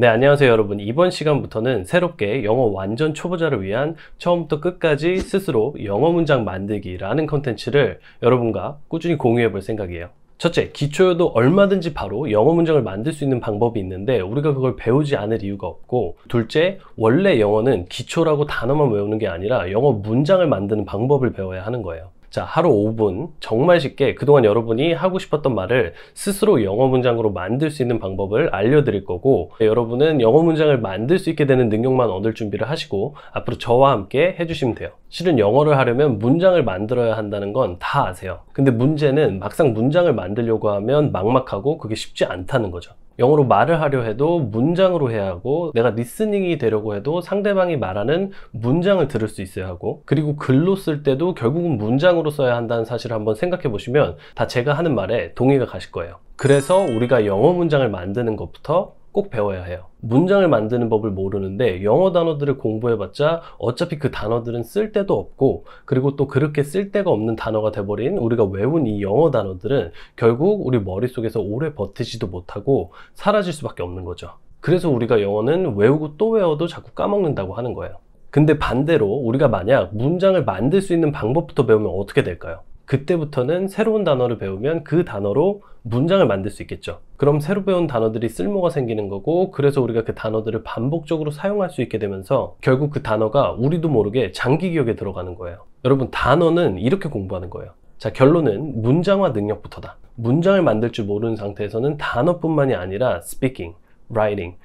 네, 안녕하세요 여러분. 이번 시간부터는 새롭게 영어 완전 초보자를 위한 처음부터 끝까지 스스로 영어 문장 만들기라는 컨텐츠를 여러분과 꾸준히 공유해 볼 생각이에요. 첫째, 기초여도 얼마든지 바로 영어 문장을 만들 수 있는 방법이 있는데 우리가 그걸 배우지 않을 이유가 없고 둘째, 원래 영어는 기초라고 단어만 외우는 게 아니라 영어 문장을 만드는 방법을 배워야 하는 거예요. 자, 하루 5분 정말 쉽게 그동안 여러분이 하고 싶었던 말을 스스로 영어 문장으로 만들 수 있는 방법을 알려드릴 거고 여러분은 영어 문장을 만들 수 있게 되는 능력만 얻을 준비를 하시고 앞으로 저와 함께 해주시면 돼요. 실은 영어를 하려면 문장을 만들어야 한다는 건 다 아세요. 근데 문제는 막상 문장을 만들려고 하면 막막하고 그게 쉽지 않다는 거죠. 영어로 말을 하려 해도 문장으로 해야 하고 내가 리스닝이 되려고 해도 상대방이 말하는 문장을 들을 수 있어야 하고 그리고 글로 쓸 때도 결국은 문장으로 써야 한다는 사실을 한번 생각해 보시면 다 제가 하는 말에 동의가 가실 거예요. 그래서 우리가 영어 문장을 만드는 것부터 꼭 배워야 해요. 문장을 만드는 법을 모르는데 영어 단어들을 공부해봤자 어차피 그 단어들은 쓸 데도 없고 그리고 또 그렇게 쓸 데가 없는 단어가 돼버린 우리가 외운 이 영어 단어들은 결국 우리 머릿속에서 오래 버티지도 못하고 사라질 수밖에 없는 거죠. 그래서 우리가 영어는 외우고 또 외워도 자꾸 까먹는다고 하는 거예요. 근데 반대로 우리가 만약 문장을 만들 수 있는 방법부터 배우면 어떻게 될까요? 그때부터는 새로운 단어를 배우면 그 단어로 문장을 만들 수 있겠죠. 그럼 새로 배운 단어들이 쓸모가 생기는 거고 그래서 우리가 그 단어들을 반복적으로 사용할 수 있게 되면서 결국 그 단어가 우리도 모르게 장기 기억에 들어가는 거예요. 여러분 단어는 이렇게 공부하는 거예요. 자 결론은 문장화 능력부터다. 문장을 만들 줄 모르는 상태에서는 단어뿐만이 아니라 스피킹, 라이 i n g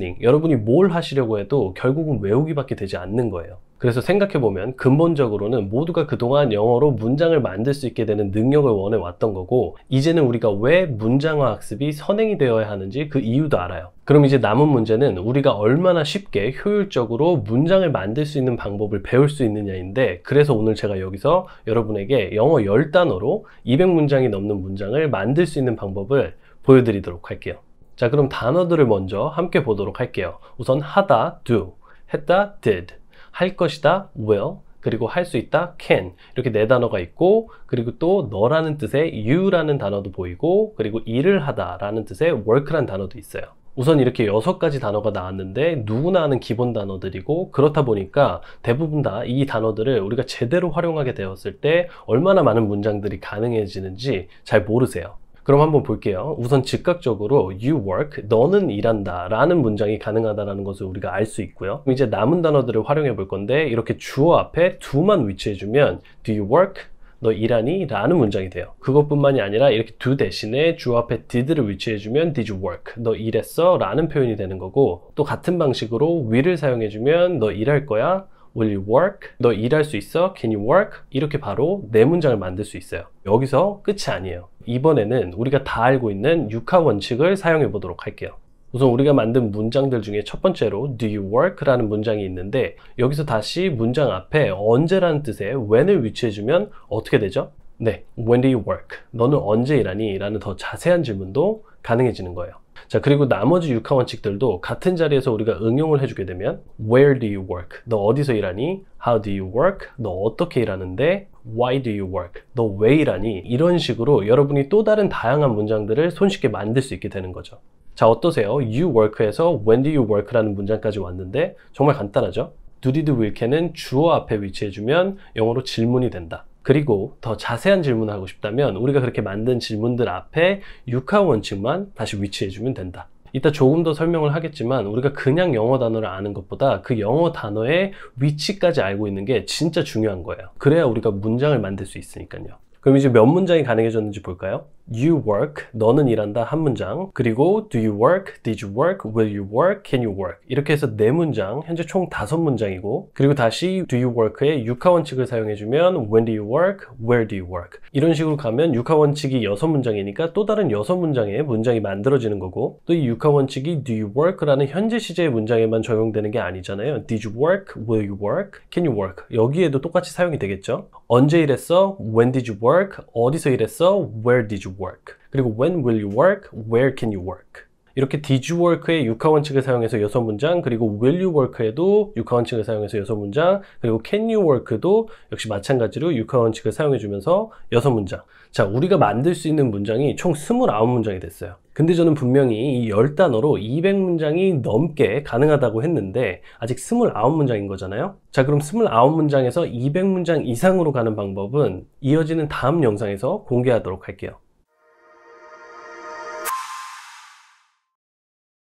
w 여러분이 뭘 하시려고 해도 결국은 외우기밖에 되지 않는 거예요. 그래서 생각해보면 근본적으로는 모두가 그동안 영어로 문장을 만들 수 있게 되는 능력을 원해왔던 거고 이제는 우리가 왜 문장화 학습이 선행이 되어야 하는지 그 이유도 알아요 그럼 이제 남은 문제는 우리가 얼마나 쉽게 효율적으로 문장을 만들 수 있는 방법을 배울 수 있느냐인데 그래서 오늘 제가 여기서 여러분에게 영어 10단어로 200문장이 넘는 문장을 만들 수 있는 방법을 보여드리도록 할게요 자 그럼 단어들을 먼저 함께 보도록 할게요 우선 하다 do 했다 did 할 것이다 will 그리고 할 수 있다 can 이렇게 네 단어가 있고 그리고 또 너라는 뜻의 you라는 단어도 보이고 그리고 일을 하다라는 뜻의 work란 단어도 있어요. 우선 이렇게 여섯 가지 단어가 나왔는데 누구나 아는 기본 단어들이고 그렇다 보니까 대부분 다 이 단어들을 우리가 제대로 활용하게 되었을 때 얼마나 많은 문장들이 가능해지는지 잘 모르세요. 그럼 한번 볼게요. 우선 즉각적으로 you work, 너는 일한다 라는 문장이 가능하다라는 것을 우리가 알 수 있고요. 이제 남은 단어들을 활용해 볼 건데 이렇게 주어 앞에 do만 위치해 주면 do you work? 너 일하니? 라는 문장이 돼요. 그것뿐만이 아니라 이렇게 do 대신에 주어 앞에 did를 위치해주면 did you work? 너 일했어? 라는 표현이 되는 거고 또 같은 방식으로 will을 사용해주면 너 일할 거야? Will you work? 너 일할 수 있어? Can you work? 이렇게 바로 네 문장을 만들 수 있어요. 여기서 끝이 아니에요. 이번에는 우리가 다 알고 있는 육하 원칙을 사용해 보도록 할게요. 우선 우리가 만든 문장들 중에 첫 번째로 do you work 라는 문장이 있는데 여기서 다시 문장 앞에 언제라는 뜻의 when을 위치해 주면 어떻게 되죠? 네, when do you work? 너는 언제 일하니? 라는 더 자세한 질문도 가능해지는 거예요. 자 그리고 나머지 육하 원칙들도 같은 자리에서 우리가 응용을 해주게 되면 Where do you work? 너 어디서 일하니? How do you work? 너 어떻게 일하는데? Why do you work? 너 왜 일하니? 이런 식으로 여러분이 또 다른 다양한 문장들을 손쉽게 만들 수 있게 되는 거죠. 자 어떠세요? You work에서 When do you work라는 문장까지 왔는데 정말 간단하죠? Do did will can은 주어 앞에 위치해주면 영어로 질문이 된다. 그리고 더 자세한 질문을 하고 싶다면 우리가 그렇게 만든 질문들 앞에 육하 원칙만 다시 위치해주면 된다. 이따 조금 더 설명을 하겠지만 우리가 그냥 영어 단어를 아는 것보다 그 영어 단어의 위치까지 알고 있는 게 진짜 중요한 거예요. 그래야 우리가 문장을 만들 수 있으니까요. 그럼 이제 몇 문장이 가능해졌는지 볼까요? you work, 너는 일한다 한 문장 그리고 do you work, did you work, will you work, can you work 이렇게 해서 네 문장, 현재 총 다섯 문장이고 그리고 다시 do you work의 육하 원칙을 사용해주면 when do you work, where do you work 이런 식으로 가면 육하 원칙이 여섯 문장이니까 또 다른 여섯 문장의 문장이 만들어지는 거고 또이 육하 원칙이 do you work라는 현재 시제의 문장에만 적용되는 게 아니잖아요 did you work, will you work, can you work 여기에도 똑같이 사용이 되겠죠 언제 일했어, when did you work, 어디서 일했어, where did you work work? 그리고 when will you work? Where can you work? 이렇게 did you work의 육하 원칙을 사용해서 여섯 문장 그리고 will you work에도 육하 원칙을 사용해서 여섯 문장 그리고 can you work도 역시 마찬가지로 육하 원칙을 사용해 주면서 여섯 문장 자 우리가 만들 수 있는 문장이 총2 9 문장이 됐어요 근데 저는 분명히 이 10단어로 200문장이 넘게 가능하다고 했는데 아직 29문장인 거잖아요 자 그럼 29문장에서 200문장 이상으로 가는 방법은 이어지는 다음 영상에서 공개하도록 할게요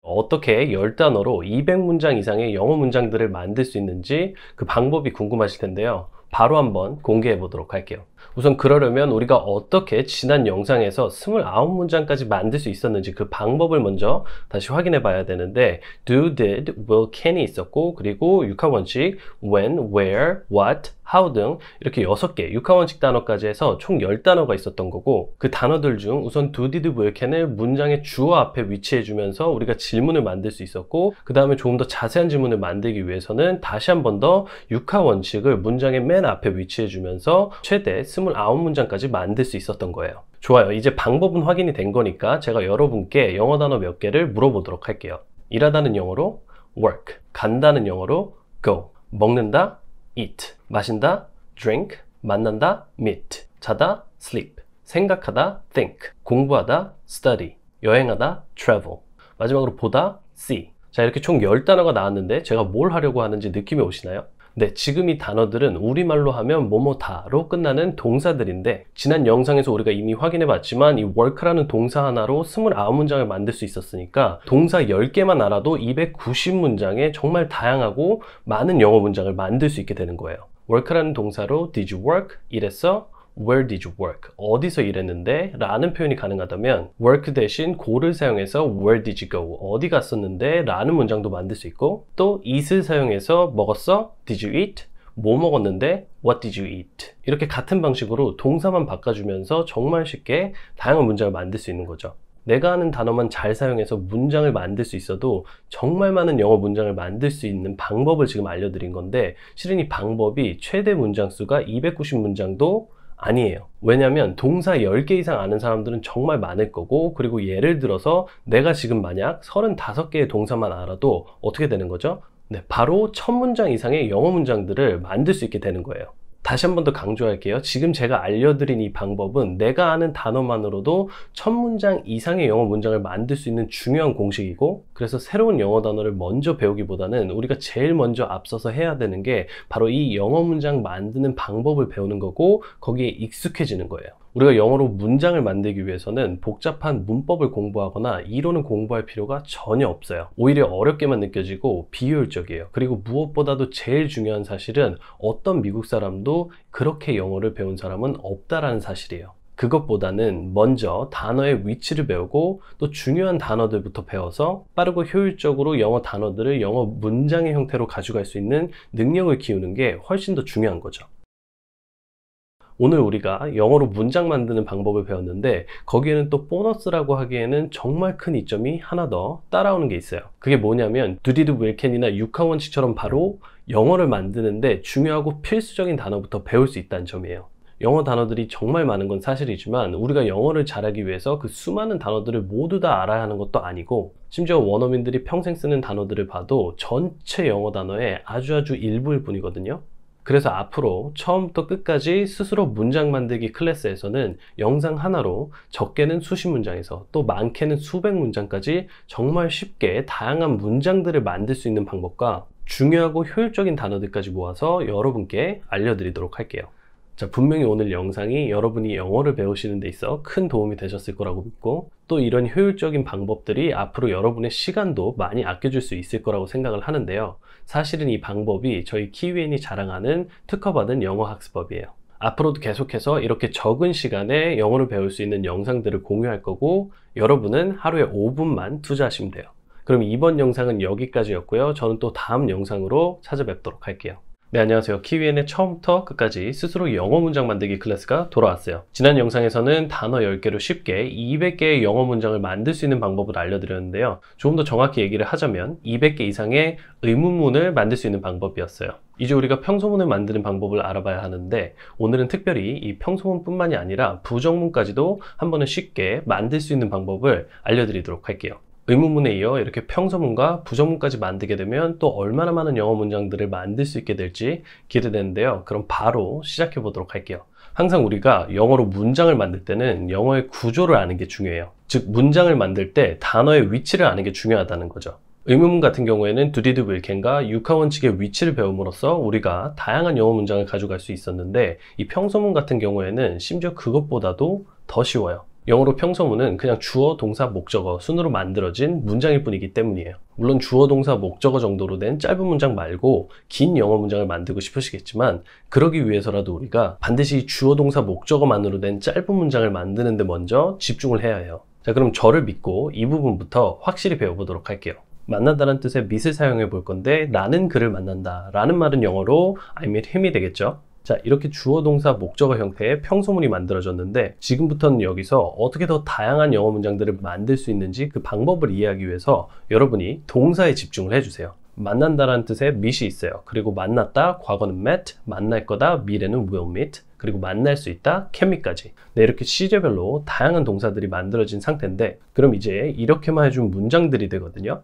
어떻게 10단어로 200문장 이상의 영어 문장들을 만들 수 있는지 그 방법이 궁금하실 텐데요. 바로 한번 공개해 보도록 할게요. 우선 그러려면 우리가 어떻게 지난 영상에서 29문장까지 만들 수 있었는지 그 방법을 먼저 다시 확인해 봐야 되는데 do, did, will, can이 있었고 그리고 육하원칙 when, where, what, how 등 이렇게 6개 육하원칙 단어까지 해서 총 10단어가 있었던 거고 그 단어들 중 우선 do, did, will, can을 문장의 주어 앞에 위치해 주면서 우리가 질문을 만들 수 있었고 그 다음에 조금 더 자세한 질문을 만들기 위해서는 다시 한 번 더 육하원칙을 문장의 맨 앞에 위치해 주면서 최대 29문장까지 만들 수 있었던 거예요. 좋아요. 이제 방법은 확인이 된 거니까 제가 여러분께 영어 단어 몇 개를 물어보도록 할게요. 일하다는 영어로 work, 간다는 영어로 go, 먹는다 eat, 마신다 drink, 만난다 meet, 자다 sleep, 생각하다 think, 공부하다 study, 여행하다 travel, 마지막으로 보다 see. 자, 이렇게 총 10단어가 나왔는데 제가 뭘 하려고 하는지 느낌이 오시나요? 네, 지금 이 단어들은 우리말로 하면 뭐뭐다로 끝나는 동사들인데 지난 영상에서 우리가 이미 확인해 봤지만 이 work라는 동사 하나로 29문장을 만들 수 있었으니까 동사 10개만 알아도 290문장에 정말 다양하고 많은 영어 문장을 만들 수 있게 되는 거예요. work라는 동사로 did you work? 이랬어? Where did you work? 어디서 일했는데? 라는 표현이 가능하다면 work 대신 go를 사용해서 where did you go? 어디 갔었는데? 라는 문장도 만들 수 있고 또 eat을 사용해서 먹었어? did you eat? 뭐 먹었는데 What did you eat? 이렇게 같은 방식으로 동사만 바꿔주면서 정말 쉽게 다양한 문장을 만들 수 있는 거죠 내가 아는 단어만 잘 사용해서 문장을 만들 수 있어도 정말 많은 영어 문장을 만들 수 있는 방법을 지금 알려드린 건데 실은 이 방법이 최대 문장 수가 290문장도 아니에요. 왜냐면 동사 10개 이상 아는 사람들은 정말 많을 거고 그리고 예를 들어서 내가 지금 만약 35개의 동사만 알아도 어떻게 되는 거죠? 네, 바로 첫 문장 이상의 영어 문장들을 만들 수 있게 되는 거예요. 다시 한 번 더 강조할게요. 지금 제가 알려드린 이 방법은 내가 아는 단어만으로도 첫 문장 이상의 영어 문장을 만들 수 있는 중요한 공식이고, 그래서 새로운 영어 단어를 먼저 배우기보다는 우리가 제일 먼저 앞서서 해야 되는 게 바로 이 영어 문장 만드는 방법을 배우는 거고, 거기에 익숙해지는 거예요. 우리가 영어로 문장을 만들기 위해서는 복잡한 문법을 공부하거나 이론을 공부할 필요가 전혀 없어요. 오히려 어렵게만 느껴지고 비효율적이에요. 그리고 무엇보다도 제일 중요한 사실은 어떤 미국 사람도 그렇게 영어를 배운 사람은 없다라는 사실이에요. 그것보다는 먼저 단어의 위치를 배우고 또 중요한 단어들부터 배워서 빠르고 효율적으로 영어 단어들을 영어 문장의 형태로 가져갈 수 있는 능력을 키우는 게 훨씬 더 중요한 거죠. 오늘 우리가 영어로 문장 만드는 방법을 배웠는데 거기에는 또 보너스라고 하기에는 정말 큰 이점이 하나 더 따라오는 게 있어요. 그게 뭐냐면 두디드 웰켄이나 육하원칙처럼 바로 영어를 만드는데 중요하고 필수적인 단어부터 배울 수 있다는 점이에요. 영어 단어들이 정말 많은 건 사실이지만 우리가 영어를 잘하기 위해서 그 수많은 단어들을 모두 다 알아야 하는 것도 아니고 심지어 원어민들이 평생 쓰는 단어들을 봐도 전체 영어 단어의 아주아주 일부일 뿐이거든요. 그래서 앞으로 처음부터 끝까지 스스로 문장 만들기 클래스에서는 영상 하나로 적게는 수십 문장에서 또 많게는 수백 문장까지 정말 쉽게 다양한 문장들을 만들 수 있는 방법과 중요하고 효율적인 단어들까지 모아서 여러분께 알려드리도록 할게요. 자, 분명히 오늘 영상이 여러분이 영어를 배우시는 데 있어 큰 도움이 되셨을 거라고 믿고 또 이런 효율적인 방법들이 앞으로 여러분의 시간도 많이 아껴줄 수 있을 거라고 생각을 하는데요. 사실은 이 방법이 저희 키위엔이 자랑하는 특허받은 영어 학습법이에요. 앞으로도 계속해서 이렇게 적은 시간에 영어를 배울 수 있는 영상들을 공유할 거고 여러분은 하루에 5분만 투자하시면 돼요. 그럼 이번 영상은 여기까지였고요. 저는 또 다음 영상으로 찾아뵙도록 할게요. 네 안녕하세요 키위엔의 처음부터 끝까지 스스로 영어 문장 만들기 클래스가 돌아왔어요 지난 영상에서는 단어 10개로 쉽게 200개의 영어 문장을 만들 수 있는 방법을 알려드렸는데요 조금 더 정확히 얘기를 하자면 200개 이상의 의문문을 만들 수 있는 방법이었어요 이제 우리가 평소문을 만드는 방법을 알아봐야 하는데 오늘은 특별히 이 평소문뿐만이 아니라 부정문까지도 한 번에 쉽게 만들 수 있는 방법을 알려드리도록 할게요 의문문에 이어 이렇게 평소문과 부정문까지 만들게 되면 또 얼마나 많은 영어 문장들을 만들 수 있게 될지 기대되는데요. 그럼 바로 시작해 보도록 할게요. 항상 우리가 영어로 문장을 만들 때는 영어의 구조를 아는 게 중요해요. 즉 문장을 만들 때 단어의 위치를 아는 게 중요하다는 거죠. 의문문 같은 경우에는 두디드 윌켄과 육하원칙의 위치를 배움으로써 우리가 다양한 영어 문장을 가져갈 수 있었는데 이 평소문 같은 경우에는 심지어 그것보다도 더 쉬워요. 영어로 평서문은 그냥 주어, 동사, 목적어 순으로 만들어진 문장일 뿐이기 때문이에요. 물론 주어, 동사, 목적어 정도로 된 짧은 문장 말고 긴 영어 문장을 만들고 싶으시겠지만 그러기 위해서라도 우리가 반드시 주어, 동사, 목적어만으로 된 짧은 문장을 만드는데 먼저 집중을 해야 해요. 자, 그럼 저를 믿고 이 부분부터 확실히 배워보도록 할게요. 만난다는 뜻의 m 을 사용해 볼 건데 나는 그를 만난다 라는 말은 영어로 I met him이 되겠죠. 자 이렇게 주어 동사 목적어 형태의 평소문이 만들어졌는데 지금부터는 여기서 어떻게 더 다양한 영어 문장들을 만들 수 있는지 그 방법을 이해하기 위해서 여러분이 동사에 집중을 해주세요. 만난다라는 뜻의 meet이 있어요. 그리고 만났다, 과거는 met, 만날 거다, 미래는 will meet, 그리고 만날 수 있다, can까지. 네, 이렇게 시제별로 다양한 동사들이 만들어진 상태인데 그럼 이제 이렇게만 해준 문장들이 되거든요.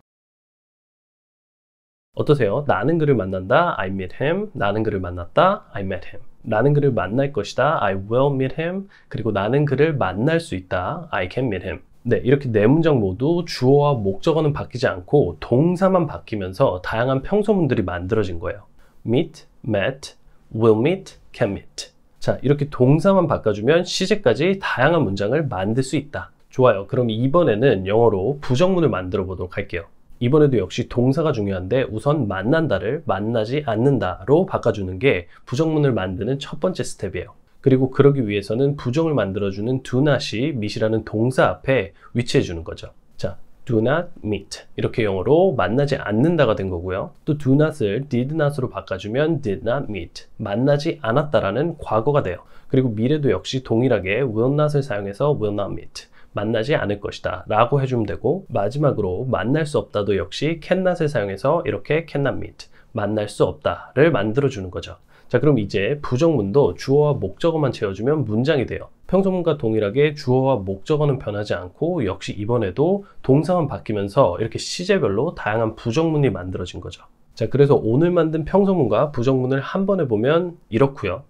어떠세요? 나는 그를 만난다. I meet him. 나는 그를 만났다. I met him. 나는 그를 만날 것이다. I will meet him. 그리고 나는 그를 만날 수 있다. I can meet him. 네, 이렇게 네 문장 모두 주어와 목적어는 바뀌지 않고 동사만 바뀌면서 다양한 평소문들이 만들어진 거예요. meet, met, will meet, can meet. 자, 이렇게 동사만 바꿔주면 시제까지 다양한 문장을 만들 수 있다. 좋아요. 그럼 이번에는 영어로 부정문을 만들어 보도록 할게요. 이번에도 역시 동사가 중요한데 우선 만난다를 만나지 않는다로 바꿔주는 게 부정문을 만드는 첫 번째 스텝이에요. 그리고 그러기 위해서는 부정을 만들어주는 do not이 meet이라는 동사 앞에 위치해 주는 거죠. 자, do not meet 이렇게 영어로 만나지 않는다가 된 거고요. 또 do not을 did not으로 바꿔주면 did not meet 만나지 않았다라는 과거가 돼요. 그리고 미래도 역시 동일하게 will not을 사용해서 will not meet 만나지 않을 것이다 라고 해주면 되고 마지막으로 만날 수 없다도 역시 cannot을 사용해서 이렇게 cannot meet 만날 수 없다를 만들어 주는 거죠 자 그럼 이제 부정문도 주어와 목적어만 채워주면 문장이 돼요 평소문과 동일하게 주어와 목적어는 변하지 않고 역시 이번에도 동사만 바뀌면서 이렇게 시제별로 다양한 부정문이 만들어진 거죠 자 그래서 오늘 만든 평소문과 부정문을 한 번에 보면 이렇고요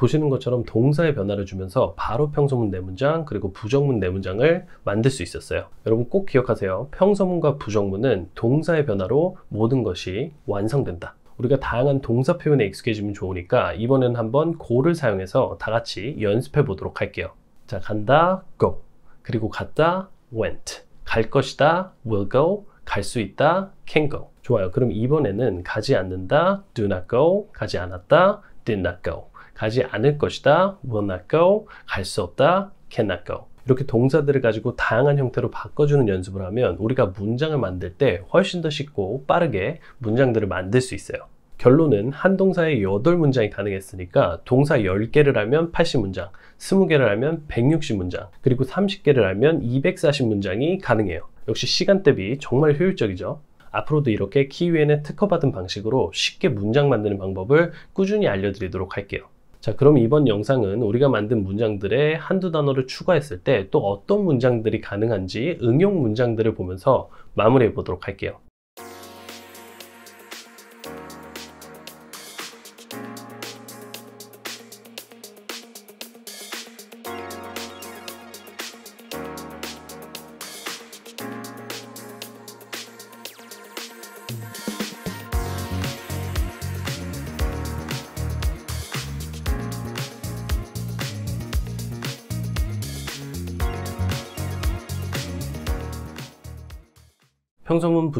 보시는 것처럼 동사의 변화를 주면서 바로 평소문 내문장 그리고 부정문 내문장을 만들 수 있었어요. 여러분 꼭 기억하세요. 평소문과 부정문은 동사의 변화로 모든 것이 완성된다. 우리가 다양한 동사 표현에 익숙해지면 좋으니까 이번에는 한번 고를 사용해서 다 같이 연습해 보도록 할게요. 자, 간다 go 그리고 갔다 went 갈 것이다 will go 갈 수 있다 can go 좋아요. 그럼 이번에는 가지 않는다 do not go 가지 않았다 did not go 가지 않을 것이다. will not go. 갈 수 없다. cannot go. 이렇게 동사들을 가지고 다양한 형태로 바꿔주는 연습을 하면 우리가 문장을 만들 때 훨씬 더 쉽고 빠르게 문장들을 만들 수 있어요. 결론은 한 동사에 8문장이 가능했으니까 동사 10개를 하면 80문장, 20개를 하면 160문장, 그리고 30개를 하면 240문장이 가능해요. 역시 시간 대비 정말 효율적이죠. 앞으로도 이렇게 키위엔에 특허받은 방식으로 쉽게 문장 만드는 방법을 꾸준히 알려드리도록 할게요. 자, 그럼 이번 영상은 우리가 만든 문장들에 한두 단어를 추가했을 때 또 어떤 문장들이 가능한지 응용 문장들을 보면서 마무리해 보도록 할게요.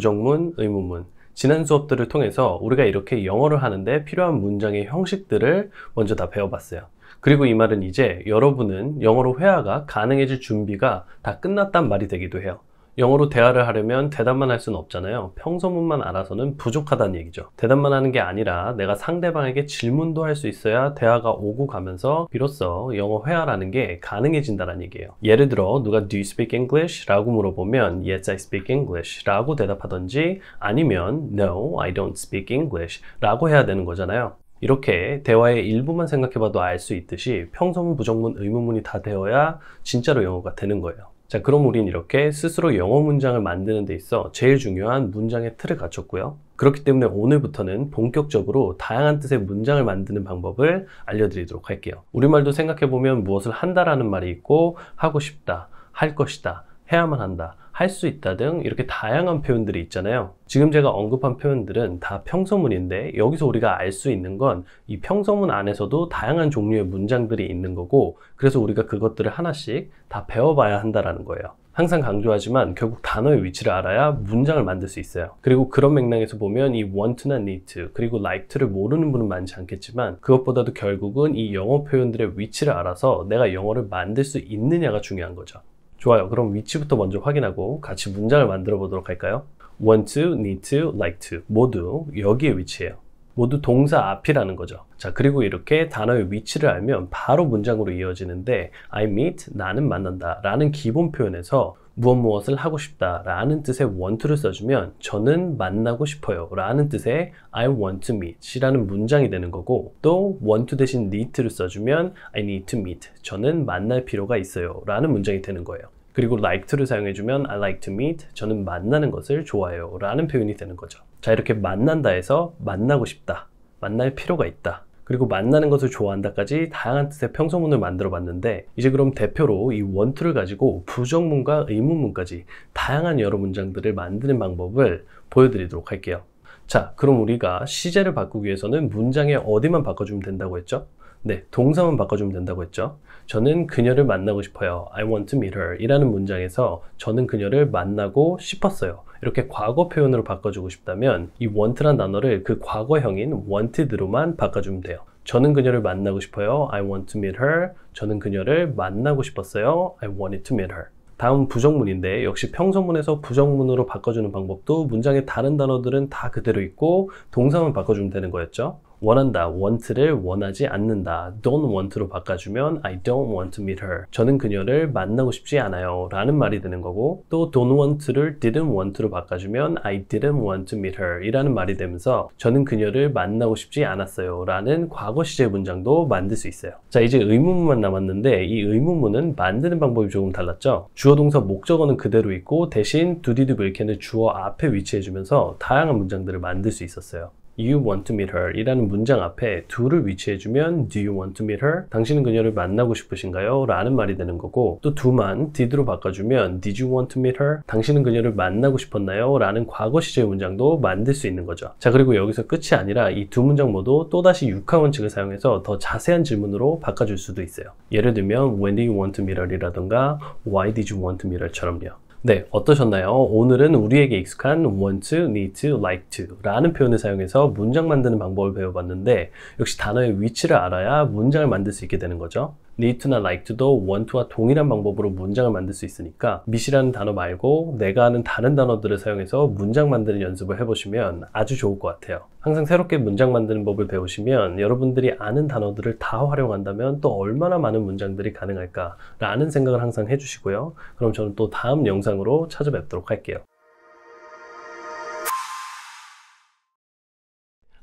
부정문, 의문문 지난 수업들을 통해서 우리가 이렇게 영어를 하는데 필요한 문장의 형식들을 먼저 다 배워봤어요. 그리고 이 말은 이제 여러분은 영어로 회화가 가능해질 준비가 다 끝났단 말이 되기도 해요. 영어로 대화를 하려면 대답만 할 수는 없잖아요. 평소문만 알아서는 부족하다는 얘기죠. 대답만 하는 게 아니라 내가 상대방에게 질문도 할 수 있어야 대화가 오고 가면서 비로소 영어 회화라는 게 가능해진다는 얘기예요. 예를 들어 누가 Do you speak English? 라고 물어보면 Yes, I speak English 라고 대답하던지 아니면 No, I don't speak English 라고 해야 되는 거잖아요. 이렇게 대화의 일부만 생각해봐도 알 수 있듯이 평소문, 부정문, 의문문이 다 되어야 진짜로 영어가 되는 거예요. 자, 그럼 우린 이렇게 스스로 영어 문장을 만드는 데 있어 제일 중요한 문장의 틀을 갖췄고요. 그렇기 때문에 오늘부터는 본격적으로 다양한 뜻의 문장을 만드는 방법을 알려드리도록 할게요. 우리말도 생각해보면 무엇을 한다라는 말이 있고 하고 싶다, 할 것이다, 해야만 한다, 할수 있다 등 이렇게 다양한 표현들이 있잖아요. 지금 제가 언급한 표현들은 다평소문인데 여기서 우리가 알 수 있는 건 이평소문 안에서도 다양한 종류의 문장들이 있는 거고 그래서 우리가 그것들을 하나씩 다 배워봐야 한다는 거예요. 항상 강조하지만 결국 단어의 위치를 알아야 문장을 만들 수 있어요. 그리고 그런 맥락에서 보면 이 want나 need to 그리고 like to를 모르는 분은 많지 않겠지만 그것보다도 결국은 이 영어 표현들의 위치를 알아서 내가 영어를 만들 수 있느냐가 중요한 거죠. 좋아요. 그럼 위치부터 먼저 확인하고 같이 문장을 만들어 보도록 할까요? want to, need to, like to 모두 여기에 위치해요. 모두 동사 앞이라는 거죠. 자, 그리고 이렇게 단어의 위치를 알면 바로 문장으로 이어지는데 I meet, 나는 만난다 라는 기본 표현에서 무엇 무엇을 하고 싶다 라는 뜻의 want를 써주면 저는 만나고 싶어요 라는 뜻의 I want to meet 이라는 문장이 되는 거고 또 want 대신 need를 써주면 I need to meet 저는 만날 필요가 있어요 라는 문장이 되는 거예요 그리고 like를 사용해주면 I like to meet 저는 만나는 것을 좋아해요 라는 표현이 되는 거죠 자 이렇게 만난다 해서 만나고 싶다 만날 필요가 있다 그리고 만나는 것을 좋아한다까지 다양한 뜻의 평소문을 만들어 봤는데 이제 그럼 대표로 이 원투를 가지고 부정문과 의문문까지 다양한 여러 문장들을 만드는 방법을 보여드리도록 할게요. 자, 그럼 우리가 시제를 바꾸기 위해서는 문장의 어디만 바꿔주면 된다고 했죠? 네, 동사만 바꿔주면 된다고 했죠. 저는 그녀를 만나고 싶어요. I want to meet her. 이라는 문장에서 저는 그녀를 만나고 싶었어요. 이렇게 과거 표현으로 바꿔주고 싶다면 이 want란 단어를 그 과거형인 wanted로만 바꿔주면 돼요. 저는 그녀를 만나고 싶어요. I want to meet her. 저는 그녀를 만나고 싶었어요. I wanted to meet her. 다음 부정문인데 역시 평소문에서 부정문으로 바꿔주는 방법도 문장의 다른 단어들은 다 그대로 있고 동사만 바꿔주면 되는 거였죠. 원한다, want를 원하지 않는다, don't want로 바꿔주면 I don't want to meet her. 저는 그녀를 만나고 싶지 않아요. 라는 말이 되는 거고 또 don't want를 didn't want로 바꿔주면 I didn't want to meet her 이라는 말이 되면서 저는 그녀를 만나고 싶지 않았어요. 라는 과거 시제 문장도 만들 수 있어요. 자, 이제 의문문만 남았는데 이 의문문은 만드는 방법이 조금 달랐죠. 주어 동사 목적어는 그대로 있고 대신 두디드 밀캔을 주어 앞에 위치해주면서 다양한 문장들을 만들 수 있었어요. you want to meet her 이라는 문장 앞에 do를 위치해주면 do you want to meet her? 당신은 그녀를 만나고 싶으신가요? 라는 말이 되는 거고 또 do만 did로 바꿔주면 did you want to meet her? 당신은 그녀를 만나고 싶었나요? 라는 과거 시제 문장도 만들 수 있는 거죠 자 그리고 여기서 끝이 아니라 이 두 문장 모두 또다시 육하 원칙을 사용해서 더 자세한 질문으로 바꿔줄 수도 있어요 예를 들면 when do you want to meet her? 이라던가 why did you want to meet her? 처럼요 네, 어떠셨나요? 오늘은 우리에게 익숙한 want need like to 라는 표현을 사용해서 문장 만드는 방법을 배워봤는데 역시 단어의 위치를 알아야 문장을 만들 수 있게 되는 거죠. need 나 like 도 want 와 동일한 방법으로 문장을 만들 수 있으니까 미시라는 단어 말고 내가 아는 다른 단어들을 사용해서 문장 만드는 연습을 해보시면 아주 좋을 것 같아요. 항상 새롭게 문장 만드는 법을 배우시면 여러분들이 아는 단어들을 다 활용한다면 또 얼마나 많은 문장들이 가능할까라는 생각을 항상 해주시고요. 그럼 저는 또 다음 영상으로 찾아뵙도록 할게요.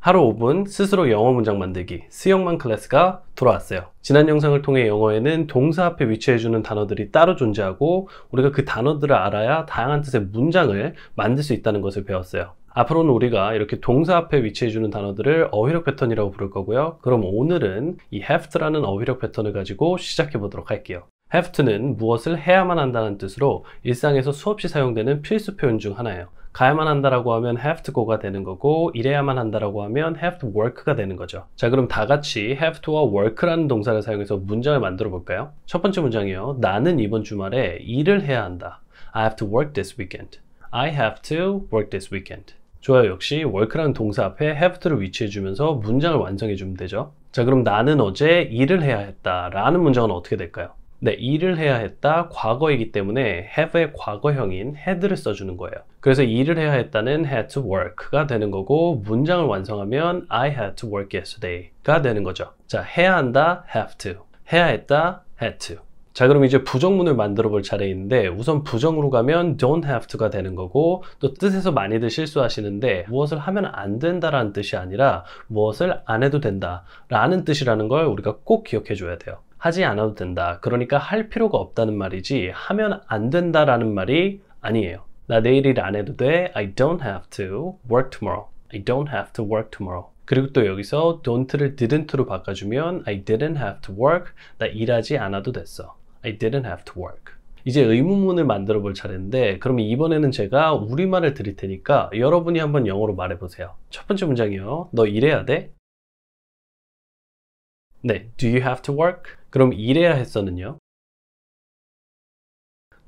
하루 5분 스스로 영어 문장 만들기 수영만 클래스가 돌아왔어요. 지난 영상을 통해 영어에는 동사 앞에 위치해주는 단어들이 따로 존재하고 우리가 그 단어들을 알아야 다양한 뜻의 문장을 만들 수 있다는 것을 배웠어요. 앞으로는 우리가 이렇게 동사 앞에 위치해주는 단어들을 어휘력 패턴이라고 부를 거고요. 그럼 오늘은 이 have 라는 어휘력 패턴을 가지고 시작해 보도록 할게요. have to는 무엇을 해야만 한다는 뜻으로 일상에서 수없이 사용되는 필수 표현 중 하나예요. 가야만 한다라고 하면 have to go가 되는 거고 일해야만 한다라고 하면 have to work가 되는 거죠. 자 그럼 다 같이 have to와 work라는 동사를 사용해서 문장을 만들어 볼까요? 첫 번째 문장이요. 나는 이번 주말에 일을 해야 한다. I have to work this weekend. I have to work this weekend. 좋아요. 역시 work라는 동사 앞에 have to를 위치해 주면서 문장을 완성해 주면 되죠. 자 그럼 나는 어제 일을 해야 했다 라는 문장은 어떻게 될까요? 네, 일을 해야 했다 과거이기 때문에 have의 과거형인 had를 써주는 거예요. 그래서 일을 해야 했다는 had to work가 되는 거고 문장을 완성하면 I had to work yesterday가 되는 거죠. 자, 해야 한다, have to. 해야 했다, had to. 자 그럼 이제 부정문을 만들어 볼 차례인데 우선 부정으로 가면 don't have to가 되는 거고 또 뜻에서 많이들 실수하시는데 무엇을 하면 안 된다라는 뜻이 아니라 무엇을 안 해도 된다 라는 뜻이라는 걸 우리가 꼭 기억해 줘야 돼요 하지 않아도 된다 그러니까 할 필요가 없다는 말이지 하면 안 된다라는 말이 아니에요 나 내일 일 안 해도 돼. I don't have to work tomorrow. I don't have to work tomorrow. 그리고 또 여기서 don't를 didn't로 바꿔주면 I didn't have to work. 나 일하지 않아도 됐어. I didn't have to work. 이제 의문문을 만들어 볼 차례인데 그러면 이번에는 제가 우리말을 드릴 테니까 여러분이 한번 영어로 말해보세요. 첫 번째 문장이요. 너 일해야 돼? 네. Do you have to work? 그럼 일해야 했어는요?